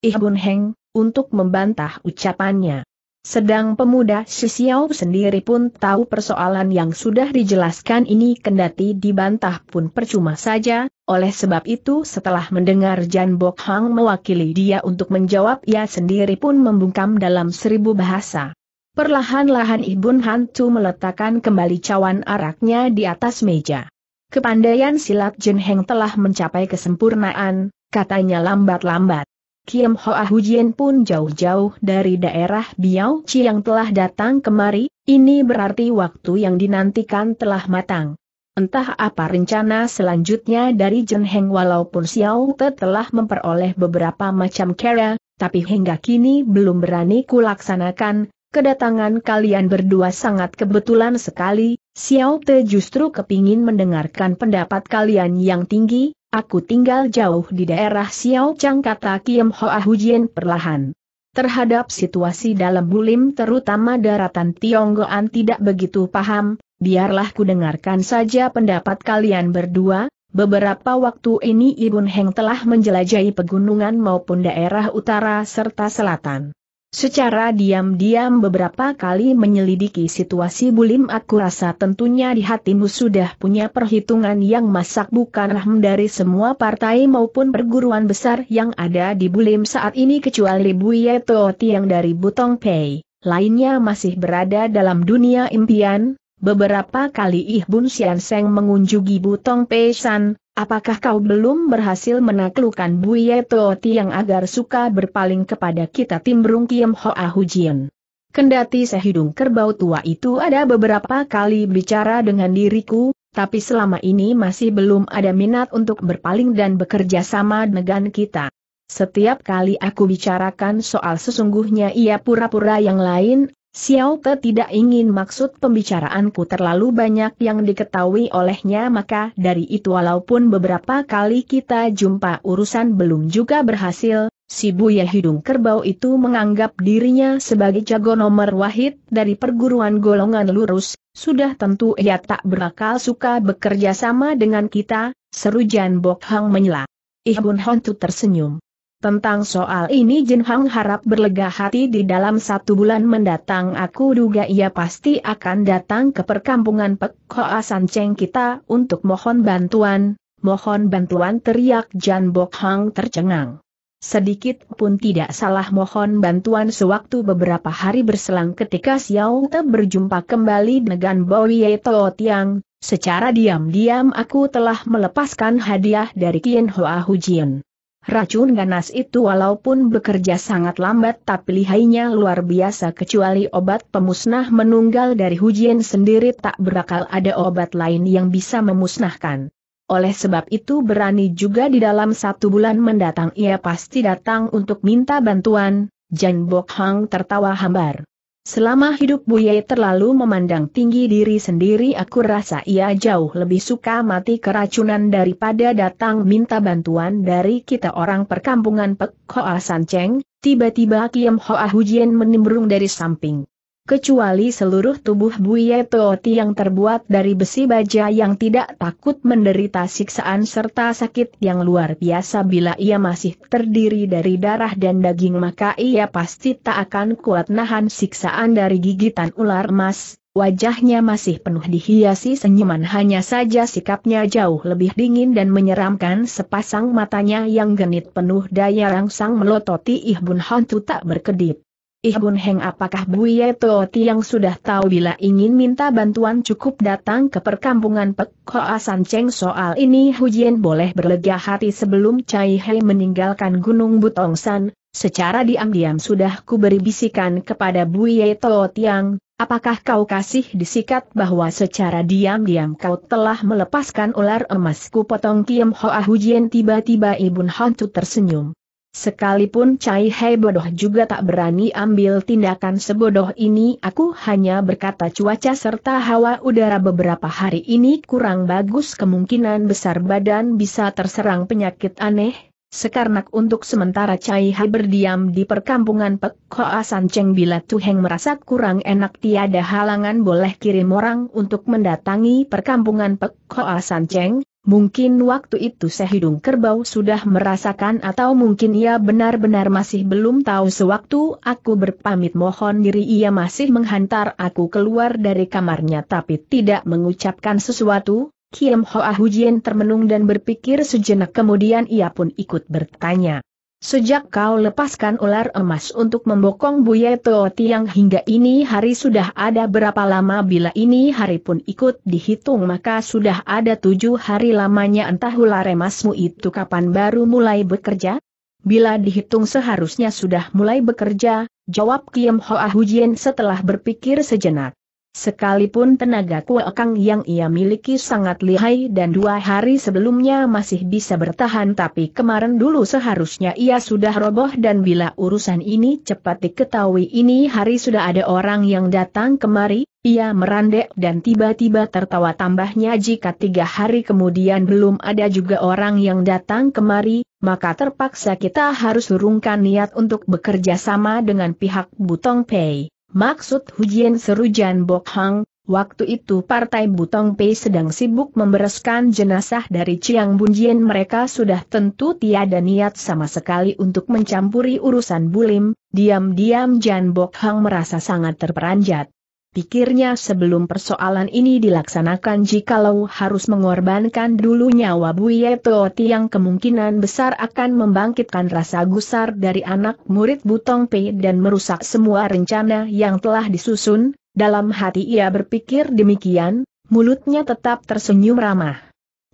Speaker 1: Ih Bun Heng, untuk membantah ucapannya. Sedang pemuda Sisiau sendiri pun tahu persoalan yang sudah dijelaskan ini kendati dibantah pun percuma saja, oleh sebab itu setelah mendengar Jan Bok Hang mewakili dia untuk menjawab ia sendiri pun membungkam dalam seribu bahasa. Perlahan-lahan Ibun Hantu meletakkan kembali cawan araknya di atas meja. Kepandaian silat Jen Heng telah mencapai kesempurnaan, katanya lambat-lambat. Kim Hoa Hujian pun jauh-jauh dari daerah Biao Chi yang telah datang kemari, ini berarti waktu yang dinantikan telah matang. Entah apa rencana selanjutnya dari Jen Heng walaupun Xiao Te telah memperoleh beberapa macam kera, tapi hingga kini belum berani kulaksanakan, kedatangan kalian berdua sangat kebetulan sekali, Xiao Te justru kepingin mendengarkan pendapat kalian yang tinggi, aku tinggal jauh di daerah Xiao Chang kata Kiem Hoa Hujian perlahan. Terhadap situasi dalam bulim terutama daratan Tionggoan tidak begitu paham, biarlah ku dengarkan saja pendapat kalian berdua, beberapa waktu ini Ibun Heng telah menjelajahi pegunungan maupun daerah utara serta selatan. Secara diam-diam beberapa kali menyelidiki situasi Bulim aku rasa tentunya di hatimu sudah punya perhitungan yang masak bukan rahm dari semua partai maupun perguruan besar yang ada di Bulim saat ini kecuali Buye Tooti yang dari Butong Pei, lainnya masih berada dalam dunia impian, beberapa kali Ih Bun Sian Seng mengunjungi Butong Pei San, Apakah kau belum berhasil menaklukkan Buye yang agar suka berpaling kepada kita timbrung Kiem Hoa Hujian? Kendati sehidung kerbau tua itu ada beberapa kali bicara dengan diriku, tapi selama ini masih belum ada minat untuk berpaling dan bekerja sama dengan kita. Setiap kali aku bicarakan soal sesungguhnya ia pura-pura yang lain, Xiao Te tidak ingin maksud pembicaraanku terlalu banyak yang diketahui olehnya maka dari itu walaupun beberapa kali kita jumpa urusan belum juga berhasil, si Buya hidung kerbau itu menganggap dirinya sebagai jago nomor wahid dari perguruan golongan lurus, sudah tentu ia tak berakal suka bekerja sama dengan kita, seru Jan Bok Hang menyela. Ih Bun hantu tersenyum. Tentang soal ini Jin Hang harap berlega hati di dalam satu bulan mendatang aku duga ia pasti akan datang ke perkampungan Pek Hoa San Cheng kita untuk mohon bantuan, mohon bantuan teriak Jan Bok Hang tercengang. Sedikit pun tidak salah mohon bantuan sewaktu beberapa hari berselang ketika Xiao Te berjumpa kembali dengan Bowie Toh Tiang, secara diam-diam aku telah melepaskan hadiah dari Kien Hoa Hujian. Racun ganas itu walaupun bekerja sangat lambat tapi lihainya luar biasa kecuali obat pemusnah menunggal dari Hujian sendiri tak berakal ada obat lain yang bisa memusnahkan. Oleh sebab itu berani juga di dalam satu bulan mendatang ia pasti datang untuk minta bantuan, Jan Bok Hang tertawa hambar. Selama hidup Buye terlalu memandang tinggi diri sendiri aku rasa ia jauh lebih suka mati keracunan daripada datang minta bantuan dari kita orang perkampungan Pek Hoa San Cheng, tiba-tiba Kiem Hoa Hujian menimbrung dari samping kecuali seluruh tubuh Buye Toti yang terbuat dari besi baja yang tidak takut menderita siksaan serta sakit yang luar biasa bila ia masih terdiri dari darah dan daging maka ia pasti tak akan kuat nahan siksaan dari gigitan ular emas. Wajahnya masih penuh dihiasi senyuman hanya saja sikapnya jauh lebih dingin dan menyeramkan sepasang matanya yang genit penuh daya rangsang melototi Ihbun Hantu tak berkedip. Ih Heng apakah Buye Toti yang sudah tahu bila ingin minta bantuan cukup datang ke perkampungan Pek Hoa San Cheng soal ini Hujian boleh berlega hati sebelum Chai Hei meninggalkan Gunung Butongsan, secara diam-diam sudah ku beri bisikan kepada Buye Tiang. apakah kau kasih disikat bahwa secara diam-diam kau telah melepaskan ular emasku potong Kiem Hoa Hujian tiba-tiba Ibun Hantu tersenyum. Sekalipun Cai Hei bodoh juga tak berani ambil tindakan sebodoh ini aku hanya berkata cuaca serta hawa udara beberapa hari ini kurang bagus kemungkinan besar badan bisa terserang penyakit aneh. Sekarang untuk sementara Cai Hei berdiam di perkampungan Pek Hoa San Cheng bila Tuheng merasa kurang enak tiada halangan boleh kirim orang untuk mendatangi perkampungan Pek Hoa San Cheng, Mungkin waktu itu sehidung kerbau sudah merasakan atau mungkin ia benar-benar masih belum tahu sewaktu aku berpamit mohon diri ia masih menghantar aku keluar dari kamarnya tapi tidak mengucapkan sesuatu, Kiem Hoa Hujien termenung dan berpikir sejenak kemudian ia pun ikut bertanya. Sejak kau lepaskan ular emas untuk membokong Buye Teo Tiang hingga ini hari sudah ada berapa lama bila ini hari pun ikut dihitung maka sudah ada tujuh hari lamanya entah ular emasmu itu kapan baru mulai bekerja? Bila dihitung seharusnya sudah mulai bekerja, jawab Kiem Hoa Hujien setelah berpikir sejenak. Sekalipun tenaga kuekang yang ia miliki sangat lihai dan dua hari sebelumnya masih bisa bertahan tapi kemarin dulu seharusnya ia sudah roboh dan bila urusan ini cepat diketahui ini hari sudah ada orang yang datang kemari, ia merandek dan tiba-tiba tertawa tambahnya jika tiga hari kemudian belum ada juga orang yang datang kemari, maka terpaksa kita harus urungkan niat untuk bekerja sama dengan pihak Butong Pei. Maksud Hujian seru Jan Bok Hang, waktu itu partai Butong Pei sedang sibuk membereskan jenazah dari Chiang Bunjian. mereka sudah tentu tiada niat sama sekali untuk mencampuri urusan Bulim, diam-diam Jan Bok Hang merasa sangat terperanjat. Pikirnya sebelum persoalan ini dilaksanakan jikalau harus mengorbankan dulu nyawa Buye Tooti yang kemungkinan besar akan membangkitkan rasa gusar dari anak murid Butong Pei dan merusak semua rencana yang telah disusun, dalam hati ia berpikir demikian, mulutnya tetap tersenyum ramah.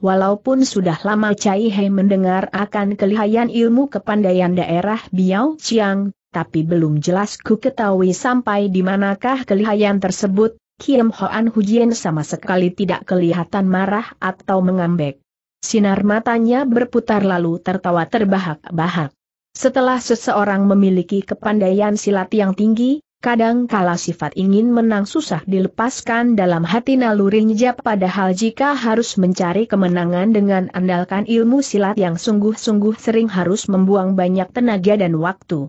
Speaker 1: Walaupun sudah lama Cai Hei mendengar akan kelihayan ilmu kepandaian daerah Biao Chiang, tapi belum jelas ku ketahui sampai di manakah kelihayan tersebut, Kiam Hoan Hujian sama sekali tidak kelihatan marah atau mengambek. Sinar matanya berputar lalu tertawa terbahak-bahak. Setelah seseorang memiliki kepandaian silat yang tinggi, Kadang kala sifat ingin menang susah dilepaskan dalam hati naluri nalurinya padahal jika harus mencari kemenangan dengan andalkan ilmu silat yang sungguh-sungguh sering harus membuang banyak tenaga dan waktu.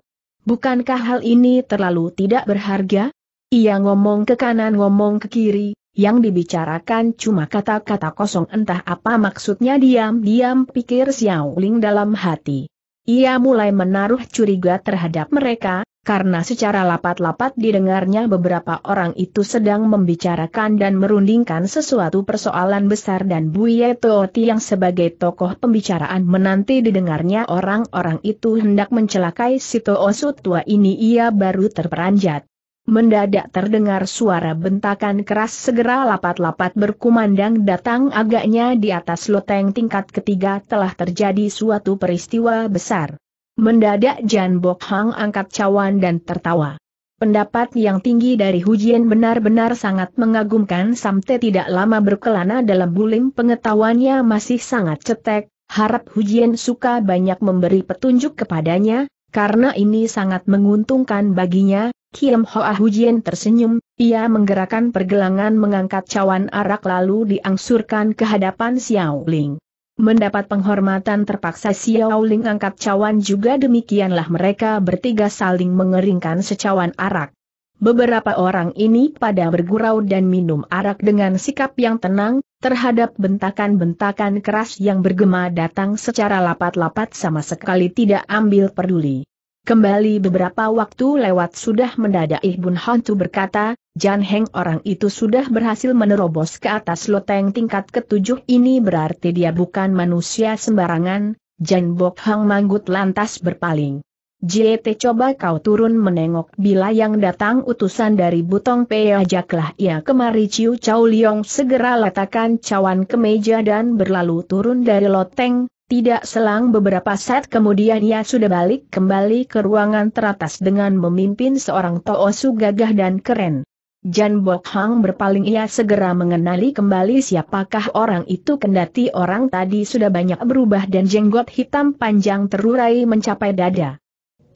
Speaker 1: Bukankah hal ini terlalu tidak berharga? Ia ngomong ke kanan ngomong ke kiri, yang dibicarakan cuma kata-kata kosong entah apa maksudnya diam-diam pikir Xiao Ling dalam hati. Ia mulai menaruh curiga terhadap mereka, karena secara lapat-lapat didengarnya beberapa orang itu sedang membicarakan dan merundingkan sesuatu persoalan besar dan Buye Tooti yang sebagai tokoh pembicaraan menanti didengarnya orang-orang itu hendak mencelakai si Toosu tua ini ia baru terperanjat. Mendadak terdengar suara bentakan keras segera lapat-lapat berkumandang datang agaknya di atas loteng tingkat ketiga telah terjadi suatu peristiwa besar. Mendadak Jan Bok Hang angkat cawan dan tertawa. Pendapat yang tinggi dari Hujian benar-benar sangat mengagumkan Samte tidak lama berkelana dalam bulim pengetahuannya masih sangat cetek, harap Hujian suka banyak memberi petunjuk kepadanya, karena ini sangat menguntungkan baginya, Kiem Hoa Hujien tersenyum, ia menggerakkan pergelangan mengangkat cawan arak lalu diangsurkan ke hadapan Xiao Ling. Mendapat penghormatan terpaksa Xiao Ling angkat cawan juga demikianlah mereka bertiga saling mengeringkan secawan arak. Beberapa orang ini pada bergurau dan minum arak dengan sikap yang tenang, terhadap bentakan-bentakan keras yang bergema datang secara lapat-lapat sama sekali tidak ambil peduli. Kembali beberapa waktu lewat sudah mendadak Ibun Hantu berkata, Jan Heng orang itu sudah berhasil menerobos ke atas loteng tingkat ketujuh ini berarti dia bukan manusia sembarangan, Jan Bok Hang Manggut lantas berpaling. JT coba kau turun menengok bila yang datang utusan dari Butong Pei ajaklah ia kemari Ciu Chau Liong segera letakkan cawan ke meja dan berlalu turun dari loteng, tidak selang beberapa saat kemudian ia sudah balik kembali ke ruangan teratas dengan memimpin seorang Toosu gagah dan keren. Jan Bok Hang berpaling ia segera mengenali kembali siapakah orang itu kendati orang tadi sudah banyak berubah dan jenggot hitam panjang terurai mencapai dada.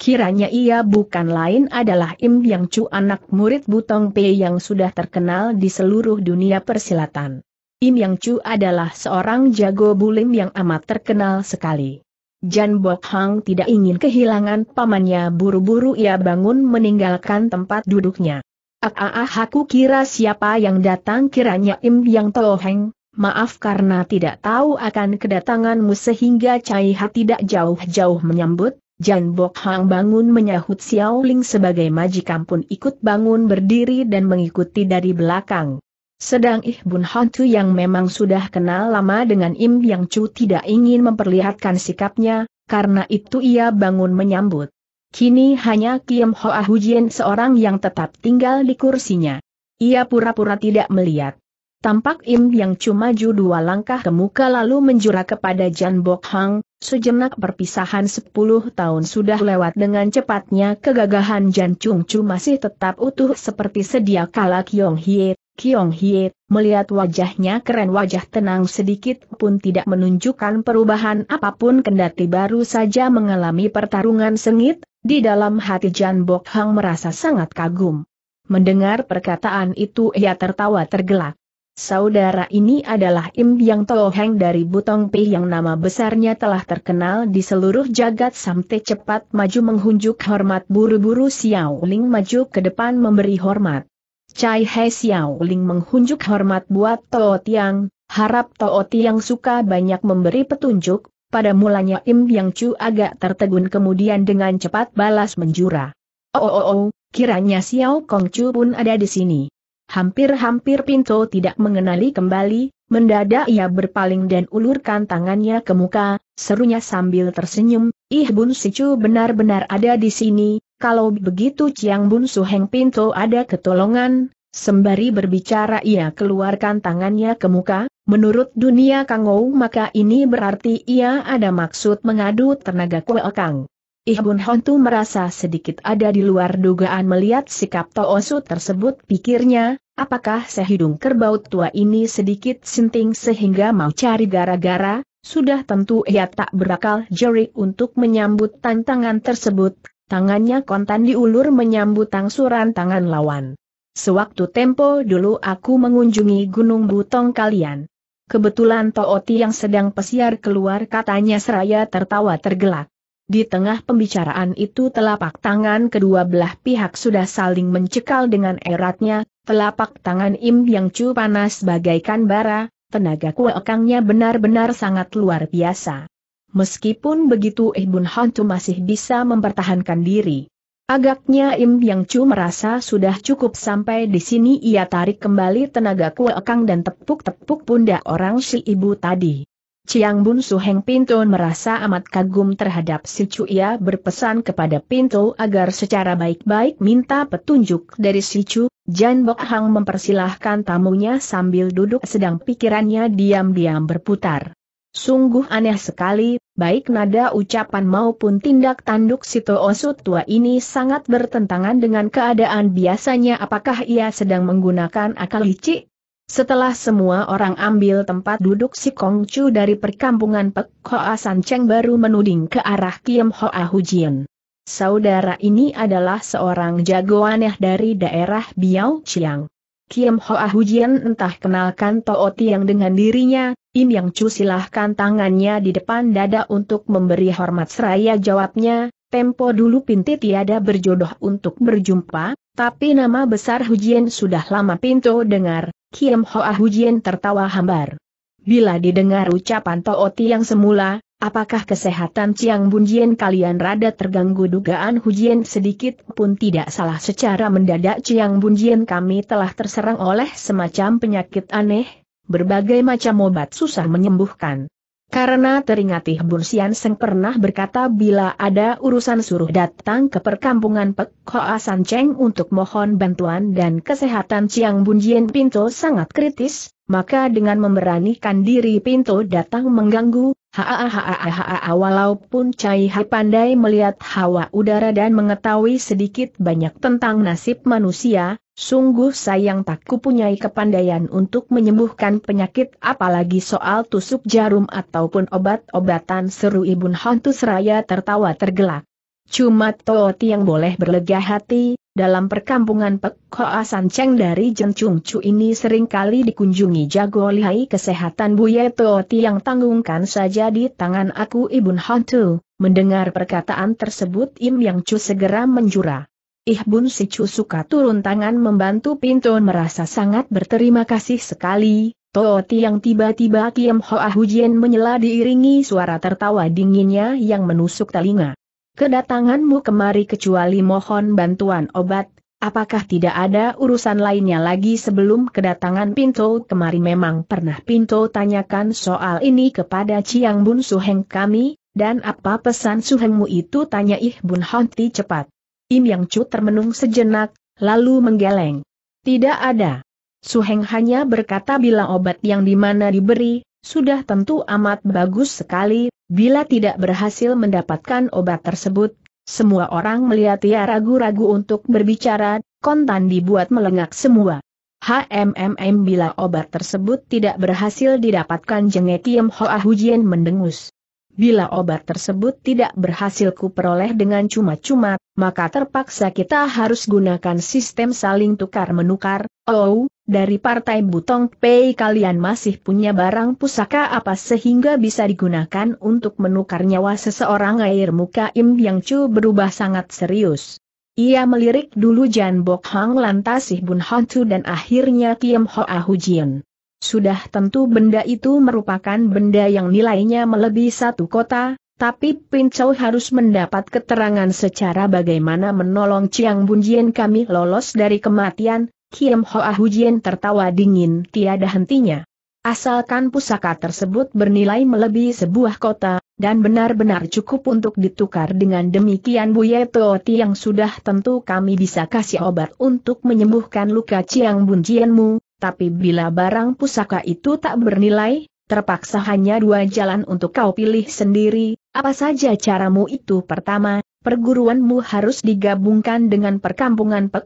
Speaker 1: Kiranya ia bukan lain adalah Im Yang Chu anak murid Butong Pei yang sudah terkenal di seluruh dunia persilatan. Im Yang Chu adalah seorang jago bulim yang amat terkenal sekali. Jan Bok Hang tidak ingin kehilangan pamannya buru-buru ia bangun meninggalkan tempat duduknya. Ah, ah, ah aku kira siapa yang datang kiranya Im Yang Toheng, maaf karena tidak tahu akan kedatanganmu sehingga Cai Ha tidak jauh-jauh menyambut, Jan Bok Hang bangun menyahut Xiao Ling sebagai majikan pun ikut bangun berdiri dan mengikuti dari belakang. Sedang Ih Bun Hantu Tu yang memang sudah kenal lama dengan Im Yang Chu tidak ingin memperlihatkan sikapnya, karena itu ia bangun menyambut. Kini hanya Kim Hoa Hujian seorang yang tetap tinggal di kursinya. Ia pura-pura tidak melihat. Tampak Im yang cuma ju dua langkah ke muka lalu menjura kepada Jan Bok Hang, sejenak perpisahan sepuluh tahun sudah lewat dengan cepatnya kegagahan Jan Chung Chu masih tetap utuh seperti sedia kala Kyong Hie, Kyong Hie, melihat wajahnya keren wajah tenang sedikit pun tidak menunjukkan perubahan apapun kendati baru saja mengalami pertarungan sengit, di dalam hati Jan Bok Hang merasa sangat kagum. Mendengar perkataan itu ia tertawa tergelak. Saudara ini adalah Im Yang Toheng dari Butong Pi yang nama besarnya telah terkenal di seluruh jagat sampai cepat maju menghunjuk hormat buru-buru Xiao Ling maju ke depan memberi hormat. Cai Hei Xiao Ling menghunjuk hormat buat Toh Tiang, harap Toh Tiang suka banyak memberi petunjuk, pada mulanya Im Yang Chu agak tertegun kemudian dengan cepat balas menjura. Oh oh oh, oh kiranya Xiao Kong Chu pun ada di sini. Hampir-hampir Pinto tidak mengenali kembali, mendadak ia berpaling dan ulurkan tangannya ke muka, serunya sambil tersenyum, Ih Bun Sicu benar-benar ada di sini, kalau begitu Ciang Bun Suheng Pinto ada ketolongan. Sembari berbicara ia keluarkan tangannya ke muka, menurut dunia Kangou maka ini berarti ia ada maksud mengadu tenaga Kue Kang. Ihbun Hontu merasa sedikit ada di luar dugaan melihat sikap Toosu tersebut pikirnya, apakah sehidung kerbau tua ini sedikit sinting sehingga mau cari gara-gara, sudah tentu ia tak berakal jerik untuk menyambut tantangan tersebut, tangannya kontan diulur menyambut tangsuran tangan lawan. Sewaktu tempo dulu aku mengunjungi Gunung Butong kalian. Kebetulan Tooti yang sedang pesiar keluar katanya seraya tertawa tergelak. Di tengah pembicaraan itu telapak tangan kedua belah pihak sudah saling mencekal dengan eratnya, telapak tangan Im Yang Chu panas bagaikan bara, tenaga kuekangnya benar-benar sangat luar biasa. Meskipun begitu Ibun eh Hantu masih bisa mempertahankan diri. Agaknya Im Yang Chu merasa sudah cukup sampai di sini ia tarik kembali tenaga kuekang dan tepuk-tepuk pundak orang si ibu tadi. Ciang Bun Su Heng Pinto merasa amat kagum terhadap si ia berpesan kepada Pinto agar secara baik-baik minta petunjuk dari si Cu, Jan Bok Hang mempersilahkan tamunya sambil duduk sedang pikirannya diam-diam berputar. Sungguh aneh sekali, baik nada ucapan maupun tindak tanduk Sito Osu tua ini sangat bertentangan dengan keadaan biasanya apakah ia sedang menggunakan akal licik, setelah semua orang ambil tempat duduk si Kong Chu dari perkampungan Pek Hoa San Cheng baru menuding ke arah Kiem Hoa Hujian. Saudara ini adalah seorang jagoaneh dari daerah Biao Chiang. Kiem Hoa Hujian entah kenalkan Tao Tiang dengan dirinya, Im Yang Chu silahkan tangannya di depan dada untuk memberi hormat seraya jawabnya, tempo dulu Pinti tiada berjodoh untuk berjumpa, tapi nama besar Hujian sudah lama pintu dengar, Kiem Hoa Hujin tertawa hambar. Bila didengar ucapan Tooti yang semula, apakah kesehatan Ciang Bunjian kalian rada terganggu dugaan Hujian sedikit pun tidak salah secara mendadak Ciang Bunjian kami telah terserang oleh semacam penyakit aneh, berbagai macam obat susah menyembuhkan. Karena teringati Bun Sian Seng pernah berkata bila ada urusan suruh datang ke perkampungan Pek Hoa San Cheng untuk mohon bantuan dan kesehatan Chiang Bun Jien Pinto sangat kritis, maka dengan memberanikan diri Pinto datang mengganggu, haaaha walaupun Cai Hai pandai melihat hawa udara dan mengetahui sedikit banyak tentang nasib manusia, Sungguh sayang tak kupunyai kepandaian untuk menyembuhkan penyakit apalagi soal tusuk jarum ataupun obat-obatan seru ibu hantu seraya tertawa tergelak. Cuma Tooti yang boleh berlega hati, dalam perkampungan Pek Hoa Cheng dari Jencung Chu ini seringkali dikunjungi jago lihai kesehatan Buye Tooti yang tanggungkan saja di tangan aku ibu Hantu. Mendengar perkataan tersebut Im Yang Chu segera menjurah. Ih Ihbun Chu suka turun tangan membantu Pinto merasa sangat berterima kasih sekali. Tooti yang tiba-tiba Kiam Ah Hujien menyela diiringi suara tertawa dinginnya yang menusuk telinga. Kedatanganmu kemari kecuali mohon bantuan obat, apakah tidak ada urusan lainnya lagi sebelum kedatangan Pinto kemari memang pernah Pinto tanyakan soal ini kepada Chiang Bun Suheng kami, dan apa pesan Suhengmu itu tanya Ih Bun Honti cepat. Im Yang Chu termenung sejenak, lalu menggeleng. Tidak ada. Su Heng hanya berkata bila obat yang dimana diberi, sudah tentu amat bagus sekali, bila tidak berhasil mendapatkan obat tersebut, semua orang melihat ia ragu-ragu untuk berbicara, kontan dibuat melengak semua. HMMM bila obat tersebut tidak berhasil didapatkan jengetiam Hoa Hujian mendengus. Bila obat tersebut tidak berhasil kuperoleh dengan cuma-cuma, maka terpaksa kita harus gunakan sistem saling tukar-menukar. Oh, dari partai Butong Pei kalian masih punya barang pusaka apa sehingga bisa digunakan untuk menukar nyawa seseorang air muka Im Yang Chu berubah sangat serius. Ia melirik dulu Jan Bok Hang lantas Bun Hantu dan akhirnya Kim Hoa Hujian. Sudah tentu benda itu merupakan benda yang nilainya melebihi satu kota, tapi Chow harus mendapat keterangan secara bagaimana menolong Chiang Bunjian kami lolos dari kematian, Kiem Hoa Jien tertawa dingin tiada hentinya. Asalkan pusaka tersebut bernilai melebihi sebuah kota, dan benar-benar cukup untuk ditukar dengan demikian Buye Tooti yang sudah tentu kami bisa kasih obat untuk menyembuhkan luka Chiang Bunjianmu. Tapi bila barang pusaka itu tak bernilai, terpaksa hanya dua jalan untuk kau pilih sendiri, apa saja caramu itu pertama, perguruanmu harus digabungkan dengan perkampungan Pek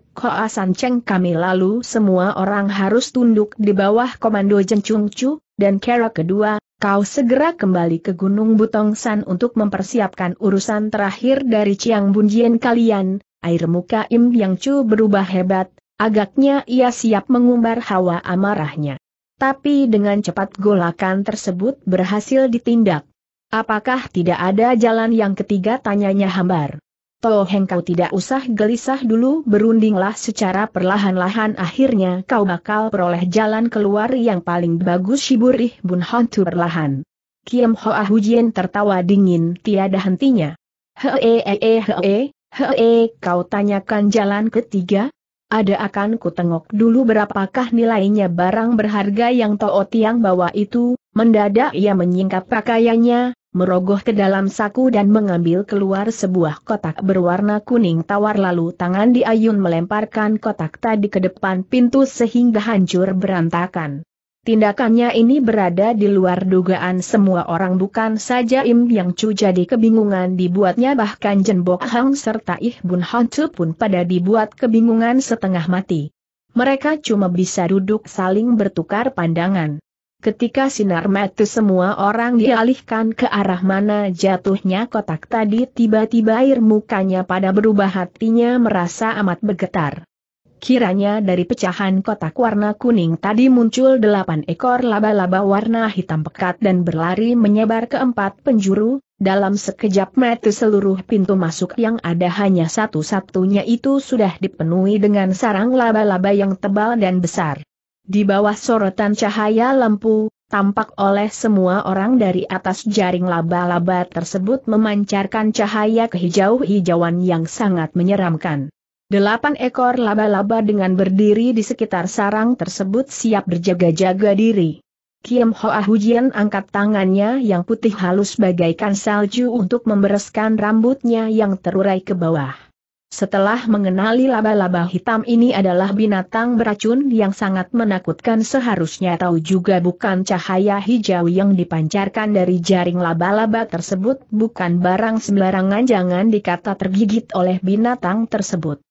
Speaker 1: Cheng kami lalu semua orang harus tunduk di bawah komando Jeng Chu, dan cara kedua, kau segera kembali ke Gunung Butong San untuk mempersiapkan urusan terakhir dari Chiang Bunjian kalian, air muka Im Yang Chu berubah hebat, Agaknya ia siap mengumbar hawa amarahnya. Tapi dengan cepat golakan tersebut berhasil ditindak. Apakah tidak ada jalan yang ketiga tanyanya hambar. Toh engkau tidak usah gelisah dulu berundinglah secara perlahan-lahan akhirnya kau bakal peroleh jalan keluar yang paling bagus Shiburih Bun Hantu perlahan. Kiam Hoa Hujian tertawa dingin tiada hentinya. Hee hee hee hee, kau tanyakan jalan ketiga? Ada akan ku tengok dulu berapakah nilainya barang berharga yang Toh Tiang bawa itu, mendadak ia menyingkap pakaiannya, merogoh ke dalam saku dan mengambil keluar sebuah kotak berwarna kuning tawar lalu tangan diayun melemparkan kotak tadi ke depan pintu sehingga hancur berantakan. Tindakannya ini berada di luar dugaan semua orang bukan saja Im Yang Chu jadi kebingungan dibuatnya bahkan Jenbok Hang serta Ih Bun Han Chu pun pada dibuat kebingungan setengah mati. Mereka cuma bisa duduk saling bertukar pandangan. Ketika sinar mata semua orang dialihkan ke arah mana jatuhnya kotak tadi tiba-tiba air mukanya pada berubah hatinya merasa amat bergetar. Kiranya dari pecahan kotak warna kuning tadi muncul delapan ekor laba-laba warna hitam pekat dan berlari menyebar ke empat penjuru, dalam sekejap mata seluruh pintu masuk yang ada hanya satu-satunya itu sudah dipenuhi dengan sarang laba-laba yang tebal dan besar. Di bawah sorotan cahaya lampu, tampak oleh semua orang dari atas jaring laba-laba tersebut memancarkan cahaya kehijau-hijauan yang sangat menyeramkan. Delapan ekor laba-laba dengan berdiri di sekitar sarang tersebut siap berjaga-jaga diri. Kiem Hoa Hujian angkat tangannya yang putih halus bagaikan salju untuk membereskan rambutnya yang terurai ke bawah. Setelah mengenali laba-laba hitam ini adalah binatang beracun yang sangat menakutkan seharusnya tahu juga bukan cahaya hijau yang dipancarkan dari jaring laba-laba tersebut bukan barang sembarangan jangan dikata tergigit oleh binatang tersebut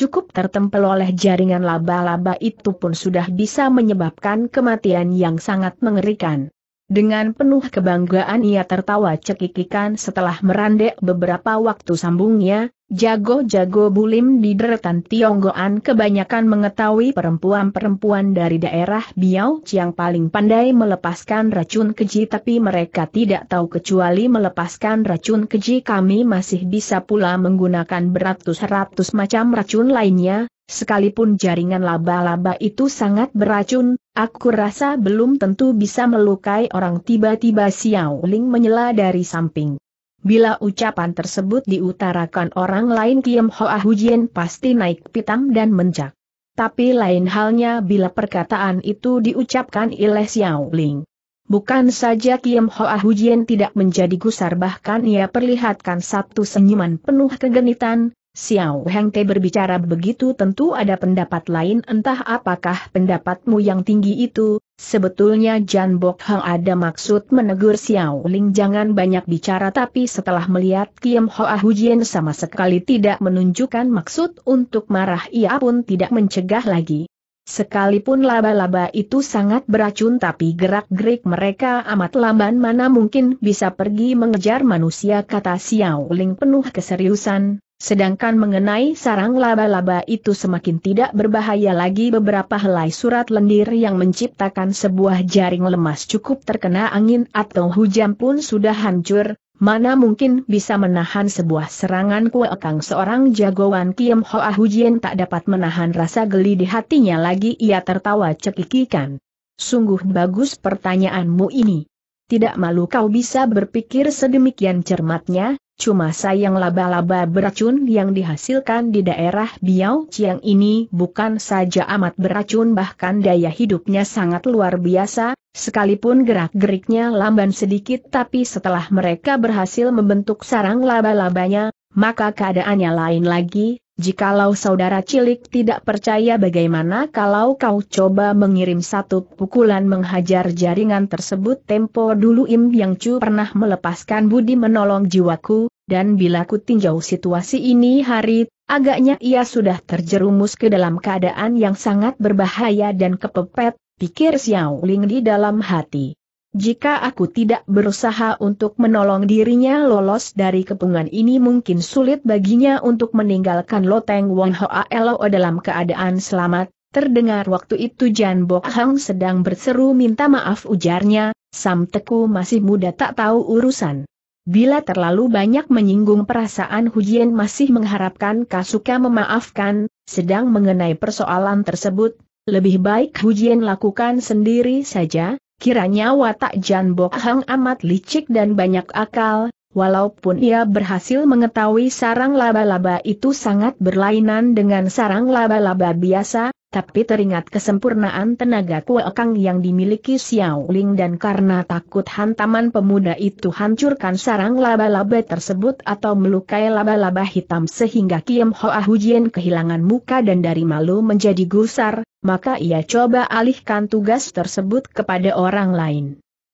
Speaker 1: cukup tertempel oleh jaringan laba-laba itu pun sudah bisa menyebabkan kematian yang sangat mengerikan. Dengan penuh kebanggaan ia tertawa cekikikan setelah merandek beberapa waktu sambungnya, jago-jago bulim di deretan Tionggoan kebanyakan mengetahui perempuan-perempuan dari daerah Biao yang paling pandai melepaskan racun keji tapi mereka tidak tahu kecuali melepaskan racun keji kami masih bisa pula menggunakan beratus-ratus macam racun lainnya, Sekalipun jaringan laba-laba itu sangat beracun, aku rasa belum tentu bisa melukai orang tiba-tiba Xiao Ling menyela dari samping. Bila ucapan tersebut diutarakan orang lain Kiem Hoa Hujian pasti naik pitam dan mencak. Tapi lain halnya bila perkataan itu diucapkan oleh Xiao Ling. Bukan saja Kiem Hoa Hujian tidak menjadi gusar bahkan ia perlihatkan satu senyuman penuh kegenitan, Xiao Heng Te berbicara begitu tentu ada pendapat lain entah apakah pendapatmu yang tinggi itu, sebetulnya Jan Bok Hang ada maksud menegur Xiao Ling jangan banyak bicara tapi setelah melihat Kiem Hoa Hujian sama sekali tidak menunjukkan maksud untuk marah ia pun tidak mencegah lagi. Sekalipun laba-laba itu sangat beracun tapi gerak-gerik mereka amat lamban mana mungkin bisa pergi mengejar manusia kata Xiao Ling penuh keseriusan, Sedangkan mengenai sarang laba-laba itu semakin tidak berbahaya lagi beberapa helai surat lendir yang menciptakan sebuah jaring lemas cukup terkena angin atau hujan pun sudah hancur, mana mungkin bisa menahan sebuah serangan kuekang seorang jagoan Kiem Hoa Hujien tak dapat menahan rasa geli di hatinya lagi ia tertawa cekikikan. Sungguh bagus pertanyaanmu ini. Tidak malu kau bisa berpikir sedemikian cermatnya, Cuma sayang laba-laba beracun yang dihasilkan di daerah Biau Ciang ini bukan saja amat beracun bahkan daya hidupnya sangat luar biasa, sekalipun gerak-geriknya lamban sedikit tapi setelah mereka berhasil membentuk sarang laba-labanya, maka keadaannya lain lagi, Jikalau saudara cilik tidak percaya bagaimana kalau kau coba mengirim satu pukulan menghajar jaringan tersebut tempo dulu Im Yang Chu pernah melepaskan budi menolong jiwaku, dan bila ku tinjau situasi ini hari, agaknya ia sudah terjerumus ke dalam keadaan yang sangat berbahaya dan kepepet, pikir Xiao Ling di dalam hati. Jika aku tidak berusaha untuk menolong dirinya lolos dari kepungan ini mungkin sulit baginya untuk meninggalkan Loteng Wong Hoa Elo dalam keadaan selamat, terdengar waktu itu Jan Bok Hang sedang berseru minta maaf ujarnya, Sam Teku masih muda tak tahu urusan. Bila terlalu banyak menyinggung perasaan Hujian masih mengharapkan Kasuka memaafkan, sedang mengenai persoalan tersebut, lebih baik Hujian lakukan sendiri saja, Kiranya watak Jan Bok Hang amat licik dan banyak akal, Walaupun ia berhasil mengetahui sarang laba-laba itu sangat berlainan dengan sarang laba-laba biasa, tapi teringat kesempurnaan tenaga kuekang yang dimiliki Xiao Ling dan karena takut hantaman pemuda itu hancurkan sarang laba-laba tersebut atau melukai laba-laba hitam sehingga Kiem Hoa Hujian kehilangan muka dan dari malu menjadi gusar, maka ia coba alihkan tugas tersebut kepada orang lain.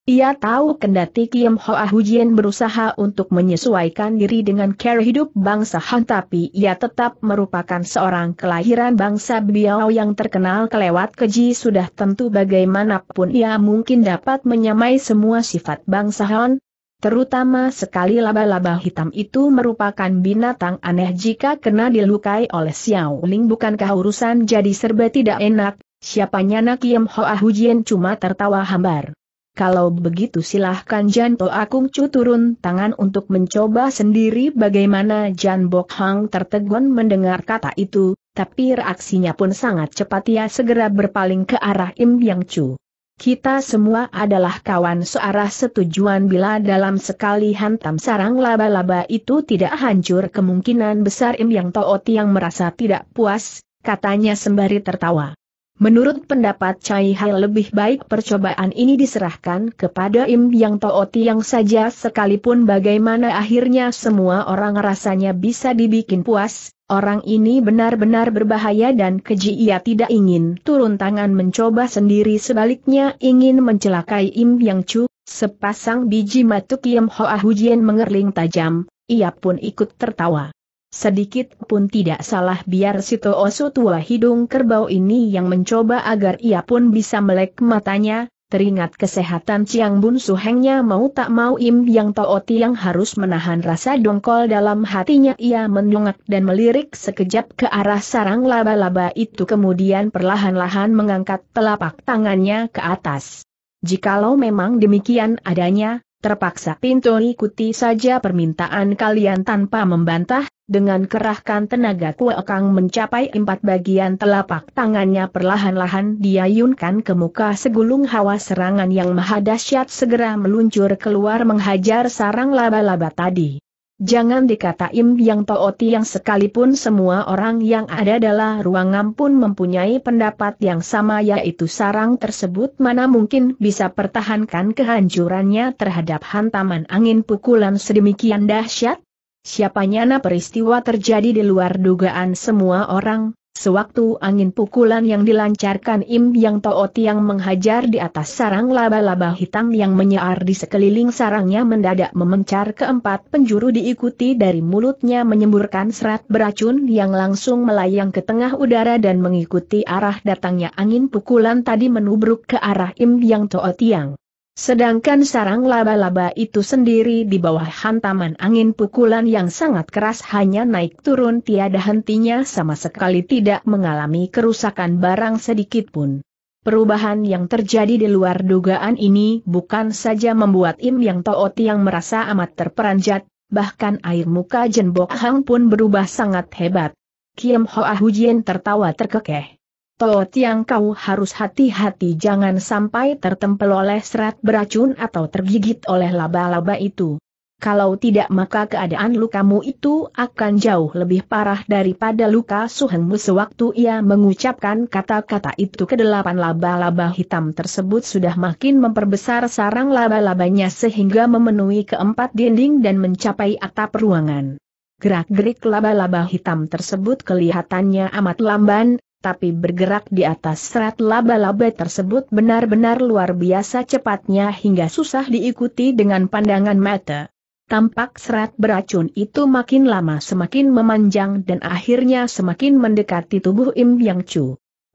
Speaker 1: Ia tahu kendati Kim Hoa Hujien berusaha untuk menyesuaikan diri dengan cara hidup bangsa Han tapi ia tetap merupakan seorang kelahiran bangsa Biao yang terkenal kelewat keji sudah tentu bagaimanapun ia mungkin dapat menyamai semua sifat bangsa Han. Terutama sekali laba-laba hitam itu merupakan binatang aneh jika kena dilukai oleh Xiao Ling bukankah urusan jadi serba tidak enak, siapanya nak Kim Hoa Hujien cuma tertawa hambar. Kalau begitu silahkan Jan To Akung Chu turun tangan untuk mencoba sendiri bagaimana Jan Bok Hang tertegun mendengar kata itu, tapi reaksinya pun sangat cepat ia segera berpaling ke arah Im Yang Chu. Kita semua adalah kawan searah setujuan bila dalam sekali hantam sarang laba-laba itu tidak hancur kemungkinan besar Im Yang Toot yang merasa tidak puas, katanya sembari tertawa. Menurut pendapat Chai Hai lebih baik percobaan ini diserahkan kepada Im Yang Tao yang saja sekalipun bagaimana akhirnya semua orang rasanya bisa dibikin puas, orang ini benar-benar berbahaya dan keji ia tidak ingin turun tangan mencoba sendiri sebaliknya ingin mencelakai Im Yang Chu, sepasang biji matuk Kim Hoa Hujian mengerling tajam, ia pun ikut tertawa. Sedikit pun tidak salah biar si Toosu tua hidung kerbau ini yang mencoba agar ia pun bisa melek matanya, teringat kesehatan Ciang Bun Suhengnya mau tak mau Im Yang Tooti yang harus menahan rasa dongkol dalam hatinya ia mendongak dan melirik sekejap ke arah sarang laba-laba itu kemudian perlahan-lahan mengangkat telapak tangannya ke atas. Jikalau memang demikian adanya, terpaksa pintu ikuti saja permintaan kalian tanpa membantah, dengan kerahkan tenaga Kuekang mencapai empat bagian telapak tangannya perlahan-lahan diayunkan ke muka segulung hawa serangan yang maha dahsyat segera meluncur keluar menghajar sarang laba-laba tadi. Jangan dikata Im Yang Tooti yang sekalipun semua orang yang ada dalam ruangan pun mempunyai pendapat yang sama yaitu sarang tersebut mana mungkin bisa pertahankan kehancurannya terhadap hantaman angin pukulan sedemikian dahsyat? Siapanya na peristiwa terjadi di luar dugaan semua orang, sewaktu angin pukulan yang dilancarkan Im Yang Toot yang menghajar di atas sarang laba-laba hitam yang menyiar di sekeliling sarangnya mendadak memencar keempat penjuru diikuti dari mulutnya menyemburkan serat beracun yang langsung melayang ke tengah udara dan mengikuti arah datangnya angin pukulan tadi menubruk ke arah Im Yang Toot yang Sedangkan sarang laba-laba itu sendiri di bawah hantaman angin pukulan yang sangat keras hanya naik turun tiada hentinya sama sekali tidak mengalami kerusakan barang sedikit pun. Perubahan yang terjadi di luar dugaan ini bukan saja membuat Im Yang Toot yang merasa amat terperanjat, bahkan air muka Jenbok Hang pun berubah sangat hebat. Kiem Hoa Hujien tertawa terkekeh. Toh Tiang kau harus hati-hati jangan sampai tertempel oleh serat beracun atau tergigit oleh laba-laba itu. Kalau tidak maka keadaan lukamu itu akan jauh lebih parah daripada luka Suhenmu sewaktu ia mengucapkan kata-kata itu delapan laba-laba hitam tersebut sudah makin memperbesar sarang laba-labanya sehingga memenuhi keempat dinding dan mencapai atap ruangan. Gerak-gerik laba-laba hitam tersebut kelihatannya amat lamban, tapi bergerak di atas serat laba-laba tersebut benar-benar luar biasa cepatnya hingga susah diikuti dengan pandangan mata. Tampak serat beracun itu makin lama semakin memanjang dan akhirnya semakin mendekati tubuh Im Yang Chu.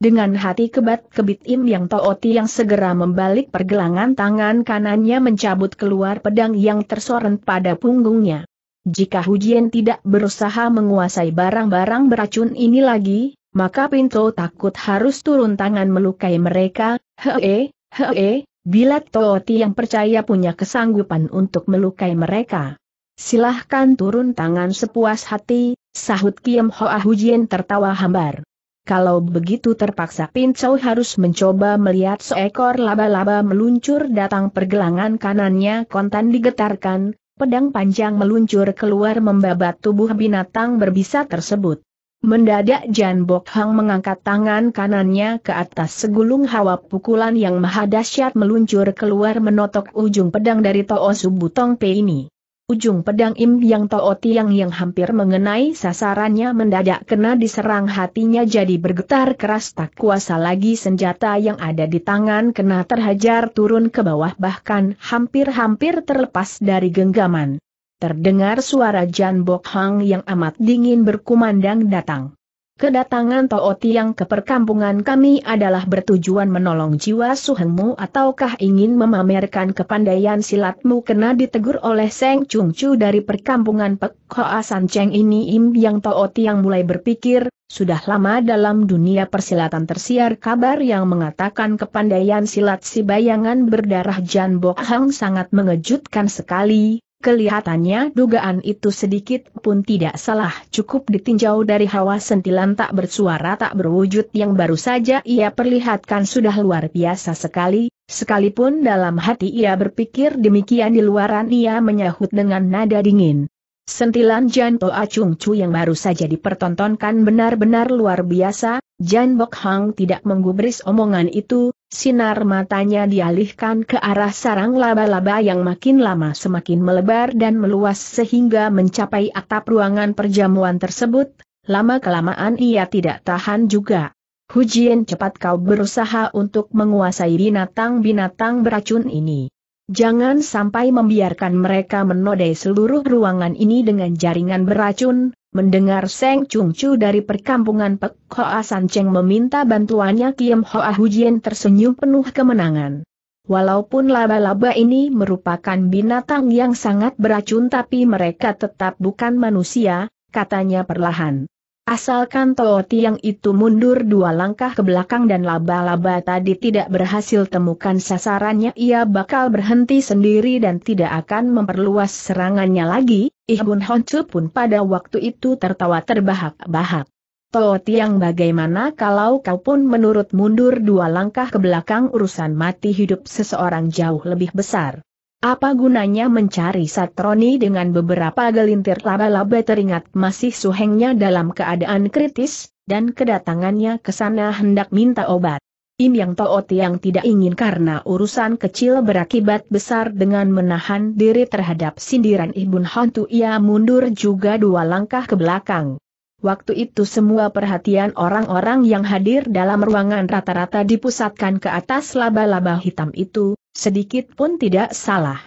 Speaker 1: Dengan hati kebat-kebit Im Yang Tao Tooti yang segera membalik pergelangan tangan kanannya mencabut keluar pedang yang tersorot pada punggungnya. Jika Hujian tidak berusaha menguasai barang-barang beracun ini lagi, maka Pinto takut harus turun tangan melukai mereka, hee, hee, bila Toti yang percaya punya kesanggupan untuk melukai mereka. Silahkan turun tangan sepuas hati, sahut Kiam Hoa Hujien tertawa hambar. Kalau begitu terpaksa Pinto harus mencoba melihat seekor laba-laba meluncur datang pergelangan kanannya kontan digetarkan, pedang panjang meluncur keluar membabat tubuh binatang berbisa tersebut. Mendadak Jan Bok Hang mengangkat tangan kanannya ke atas segulung hawa pukulan yang maha dahsyat meluncur keluar menotok ujung pedang dari Toosu Subutong Pe ini. Ujung pedang Im yang Too Tiang yang hampir mengenai sasarannya mendadak kena diserang hatinya jadi bergetar keras tak kuasa lagi senjata yang ada di tangan kena terhajar turun ke bawah bahkan hampir-hampir terlepas dari genggaman terdengar suara Jan Bok Hang yang amat dingin berkumandang datang. Kedatangan Tooti yang ke perkampungan kami adalah bertujuan menolong jiwa suhengmu ataukah ingin memamerkan kepandaian silatmu kena ditegur oleh Seng Chung Chu dari perkampungan Pek Hoa San Cheng ini Im yang Tooti yang mulai berpikir, sudah lama dalam dunia persilatan tersiar kabar yang mengatakan kepandaian silat si bayangan berdarah Jan Bok Hang sangat mengejutkan sekali, Kelihatannya dugaan itu sedikit pun tidak salah cukup ditinjau dari hawa sentilan tak bersuara tak berwujud yang baru saja ia perlihatkan sudah luar biasa sekali, sekalipun dalam hati ia berpikir demikian di luaran ia menyahut dengan nada dingin. Sentilan Jan Acung Chu yang baru saja dipertontonkan benar-benar luar biasa, Jan Bok Hang tidak menggubris omongan itu, Sinar matanya dialihkan ke arah sarang laba-laba yang makin lama semakin melebar dan meluas sehingga mencapai atap ruangan perjamuan tersebut, lama-kelamaan ia tidak tahan juga. Hujian cepat kau berusaha untuk menguasai binatang-binatang beracun ini. Jangan sampai membiarkan mereka menodai seluruh ruangan ini dengan jaringan beracun, Mendengar Seng Chung Chu dari perkampungan Pek Hoa San Cheng meminta bantuannya Kiem Hoa Hujian tersenyum penuh kemenangan. Walaupun laba-laba ini merupakan binatang yang sangat beracun tapi mereka tetap bukan manusia, katanya perlahan. Asalkan Toh Tiang itu mundur dua langkah ke belakang dan laba-laba tadi tidak berhasil temukan sasarannya ia bakal berhenti sendiri dan tidak akan memperluas serangannya lagi, Ihbun Honcu pun pada waktu itu tertawa terbahak-bahak. Toh Tiang bagaimana kalau kau pun menurut mundur dua langkah ke belakang urusan mati hidup seseorang jauh lebih besar. Apa gunanya mencari Satroni dengan beberapa gelintir laba-laba teringat masih suhengnya dalam keadaan kritis, dan kedatangannya ke sana hendak minta obat. Im Yang Toot yang tidak ingin karena urusan kecil berakibat besar dengan menahan diri terhadap sindiran Ibun Hantu ia mundur juga dua langkah ke belakang. Waktu itu semua perhatian orang-orang yang hadir dalam ruangan rata-rata dipusatkan ke atas laba-laba hitam itu, Sedikit pun tidak salah.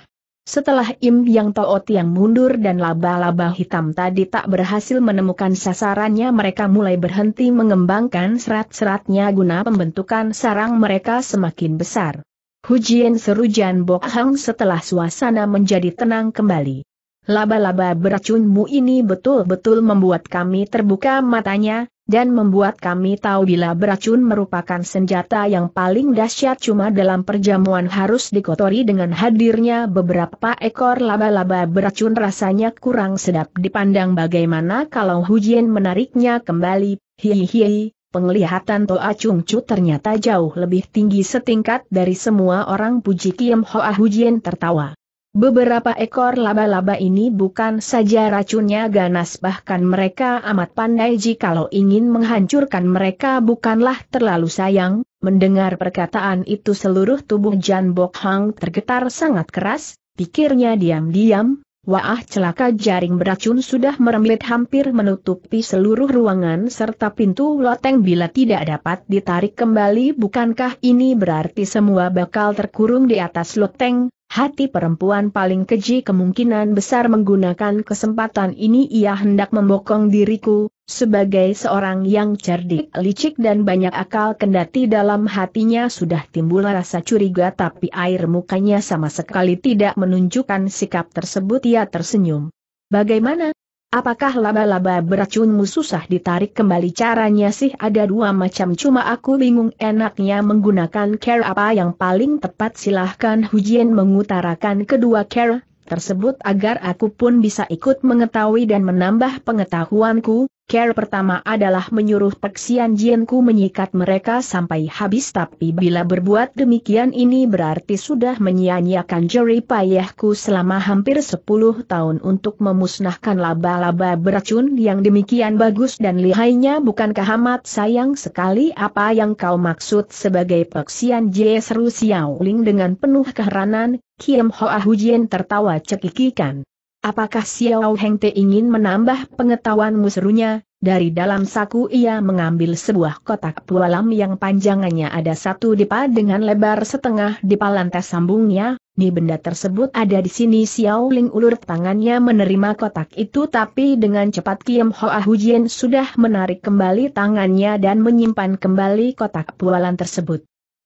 Speaker 1: Setelah Im Yang Toot yang mundur dan laba-laba hitam tadi tak berhasil menemukan sasarannya mereka mulai berhenti mengembangkan serat-seratnya guna pembentukan sarang mereka semakin besar. Hujian seru Jan Bok Hang setelah suasana menjadi tenang kembali. Laba-laba beracunmu ini betul-betul membuat kami terbuka matanya, dan membuat kami tahu bila beracun merupakan senjata yang paling dahsyat cuma dalam perjamuan harus dikotori dengan hadirnya beberapa ekor laba-laba beracun rasanya kurang sedap dipandang bagaimana kalau hujan menariknya kembali, hihihi, penglihatan Toa Chung Chu ternyata jauh lebih tinggi setingkat dari semua orang puji Kim Hoa Hujian tertawa. Beberapa ekor laba-laba ini bukan saja racunnya ganas bahkan mereka amat pandai jikalau ingin menghancurkan mereka bukanlah terlalu sayang. Mendengar perkataan itu seluruh tubuh Jan Bok Hang tergetar sangat keras, pikirnya diam-diam, Wah celaka jaring beracun sudah merembet hampir menutupi seluruh ruangan serta pintu loteng bila tidak dapat ditarik kembali bukankah ini berarti semua bakal terkurung di atas loteng? Hati perempuan paling keji kemungkinan besar menggunakan kesempatan ini ia hendak membokong diriku, sebagai seorang yang cerdik, licik dan banyak akal kendati dalam hatinya sudah timbul rasa curiga tapi air mukanya sama sekali tidak menunjukkan sikap tersebut ia tersenyum. Bagaimana? Apakah laba-laba beracunmu susah ditarik kembali caranya sih ada dua macam cuma aku bingung enaknya menggunakan care apa yang paling tepat silahkan Hujian mengutarakan kedua care tersebut agar aku pun bisa ikut mengetahui dan menambah pengetahuanku, Care pertama adalah menyuruh Peksian Jianku menyikat mereka sampai habis tapi bila berbuat demikian ini berarti sudah menyia-nyiakan jeri payahku selama hampir 10 tahun untuk memusnahkan laba-laba beracun yang demikian bagus dan lihainya bukankah amat sayang sekali apa yang kau maksud sebagai Peksian Jie Xiaoling dengan penuh keheranan, Kiem Hoa Hujian tertawa cekikikan. Apakah Xiao Heng Te ingin menambah pengetahuan serunya? Dari dalam saku ia mengambil sebuah kotak pualam yang panjangannya ada satu dipa dengan lebar setengah dipa lantas sambungnya, di benda tersebut ada di sini Xiao Ling ulur tangannya menerima kotak itu tapi dengan cepat Kim Hoa Hujian sudah menarik kembali tangannya dan menyimpan kembali kotak pualan tersebut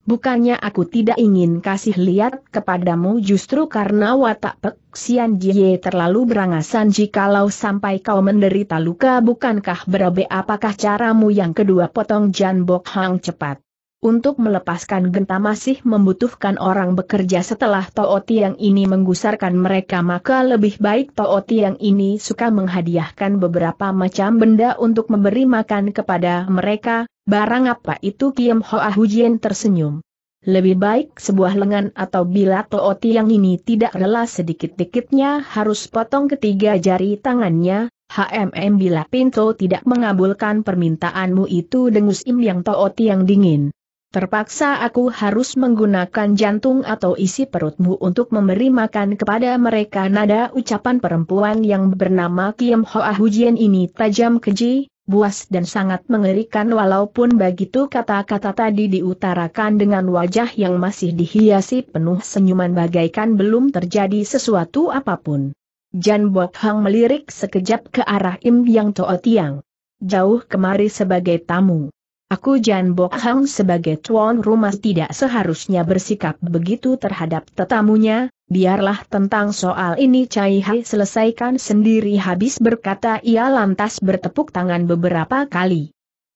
Speaker 1: bukannya aku tidak ingin kasih lihat kepadamu justru karena watak peksian Jie terlalu berangasan jikalau sampai kau menderita luka bukankah berabe apakah caramu yang kedua potong Jan Bok Hang cepat. Untuk melepaskan genta masih membutuhkan orang bekerja setelah Tooti yang ini menggusarkan mereka maka lebih baik Tooti yang ini suka menghadiahkan beberapa macam benda untuk memberi makan kepada mereka, barang apa itu Kiem Hoa Hujien tersenyum. Lebih baik sebuah lengan atau bila Tooti yang ini tidak rela sedikit-dikitnya harus potong ketiga jari tangannya, HMM bila pintu tidak mengabulkan permintaanmu itu dengus Im yang Tooti yang dingin. Terpaksa aku harus menggunakan jantung atau isi perutmu untuk memberi makan kepada mereka nada ucapan perempuan yang bernama Kim Hoa Hujian ini tajam keji, buas dan sangat mengerikan walaupun begitu kata-kata tadi diutarakan dengan wajah yang masih dihiasi penuh senyuman bagaikan belum terjadi sesuatu apapun. Jan Bok Hang melirik sekejap ke arah Im Yang Toa Tiang. Jauh kemari sebagai tamu. Aku Jan Bok Hang sebagai tuan rumah tidak seharusnya bersikap begitu terhadap tetamunya, biarlah tentang soal ini Cai Hai selesaikan sendiri habis berkata ia lantas bertepuk tangan beberapa kali.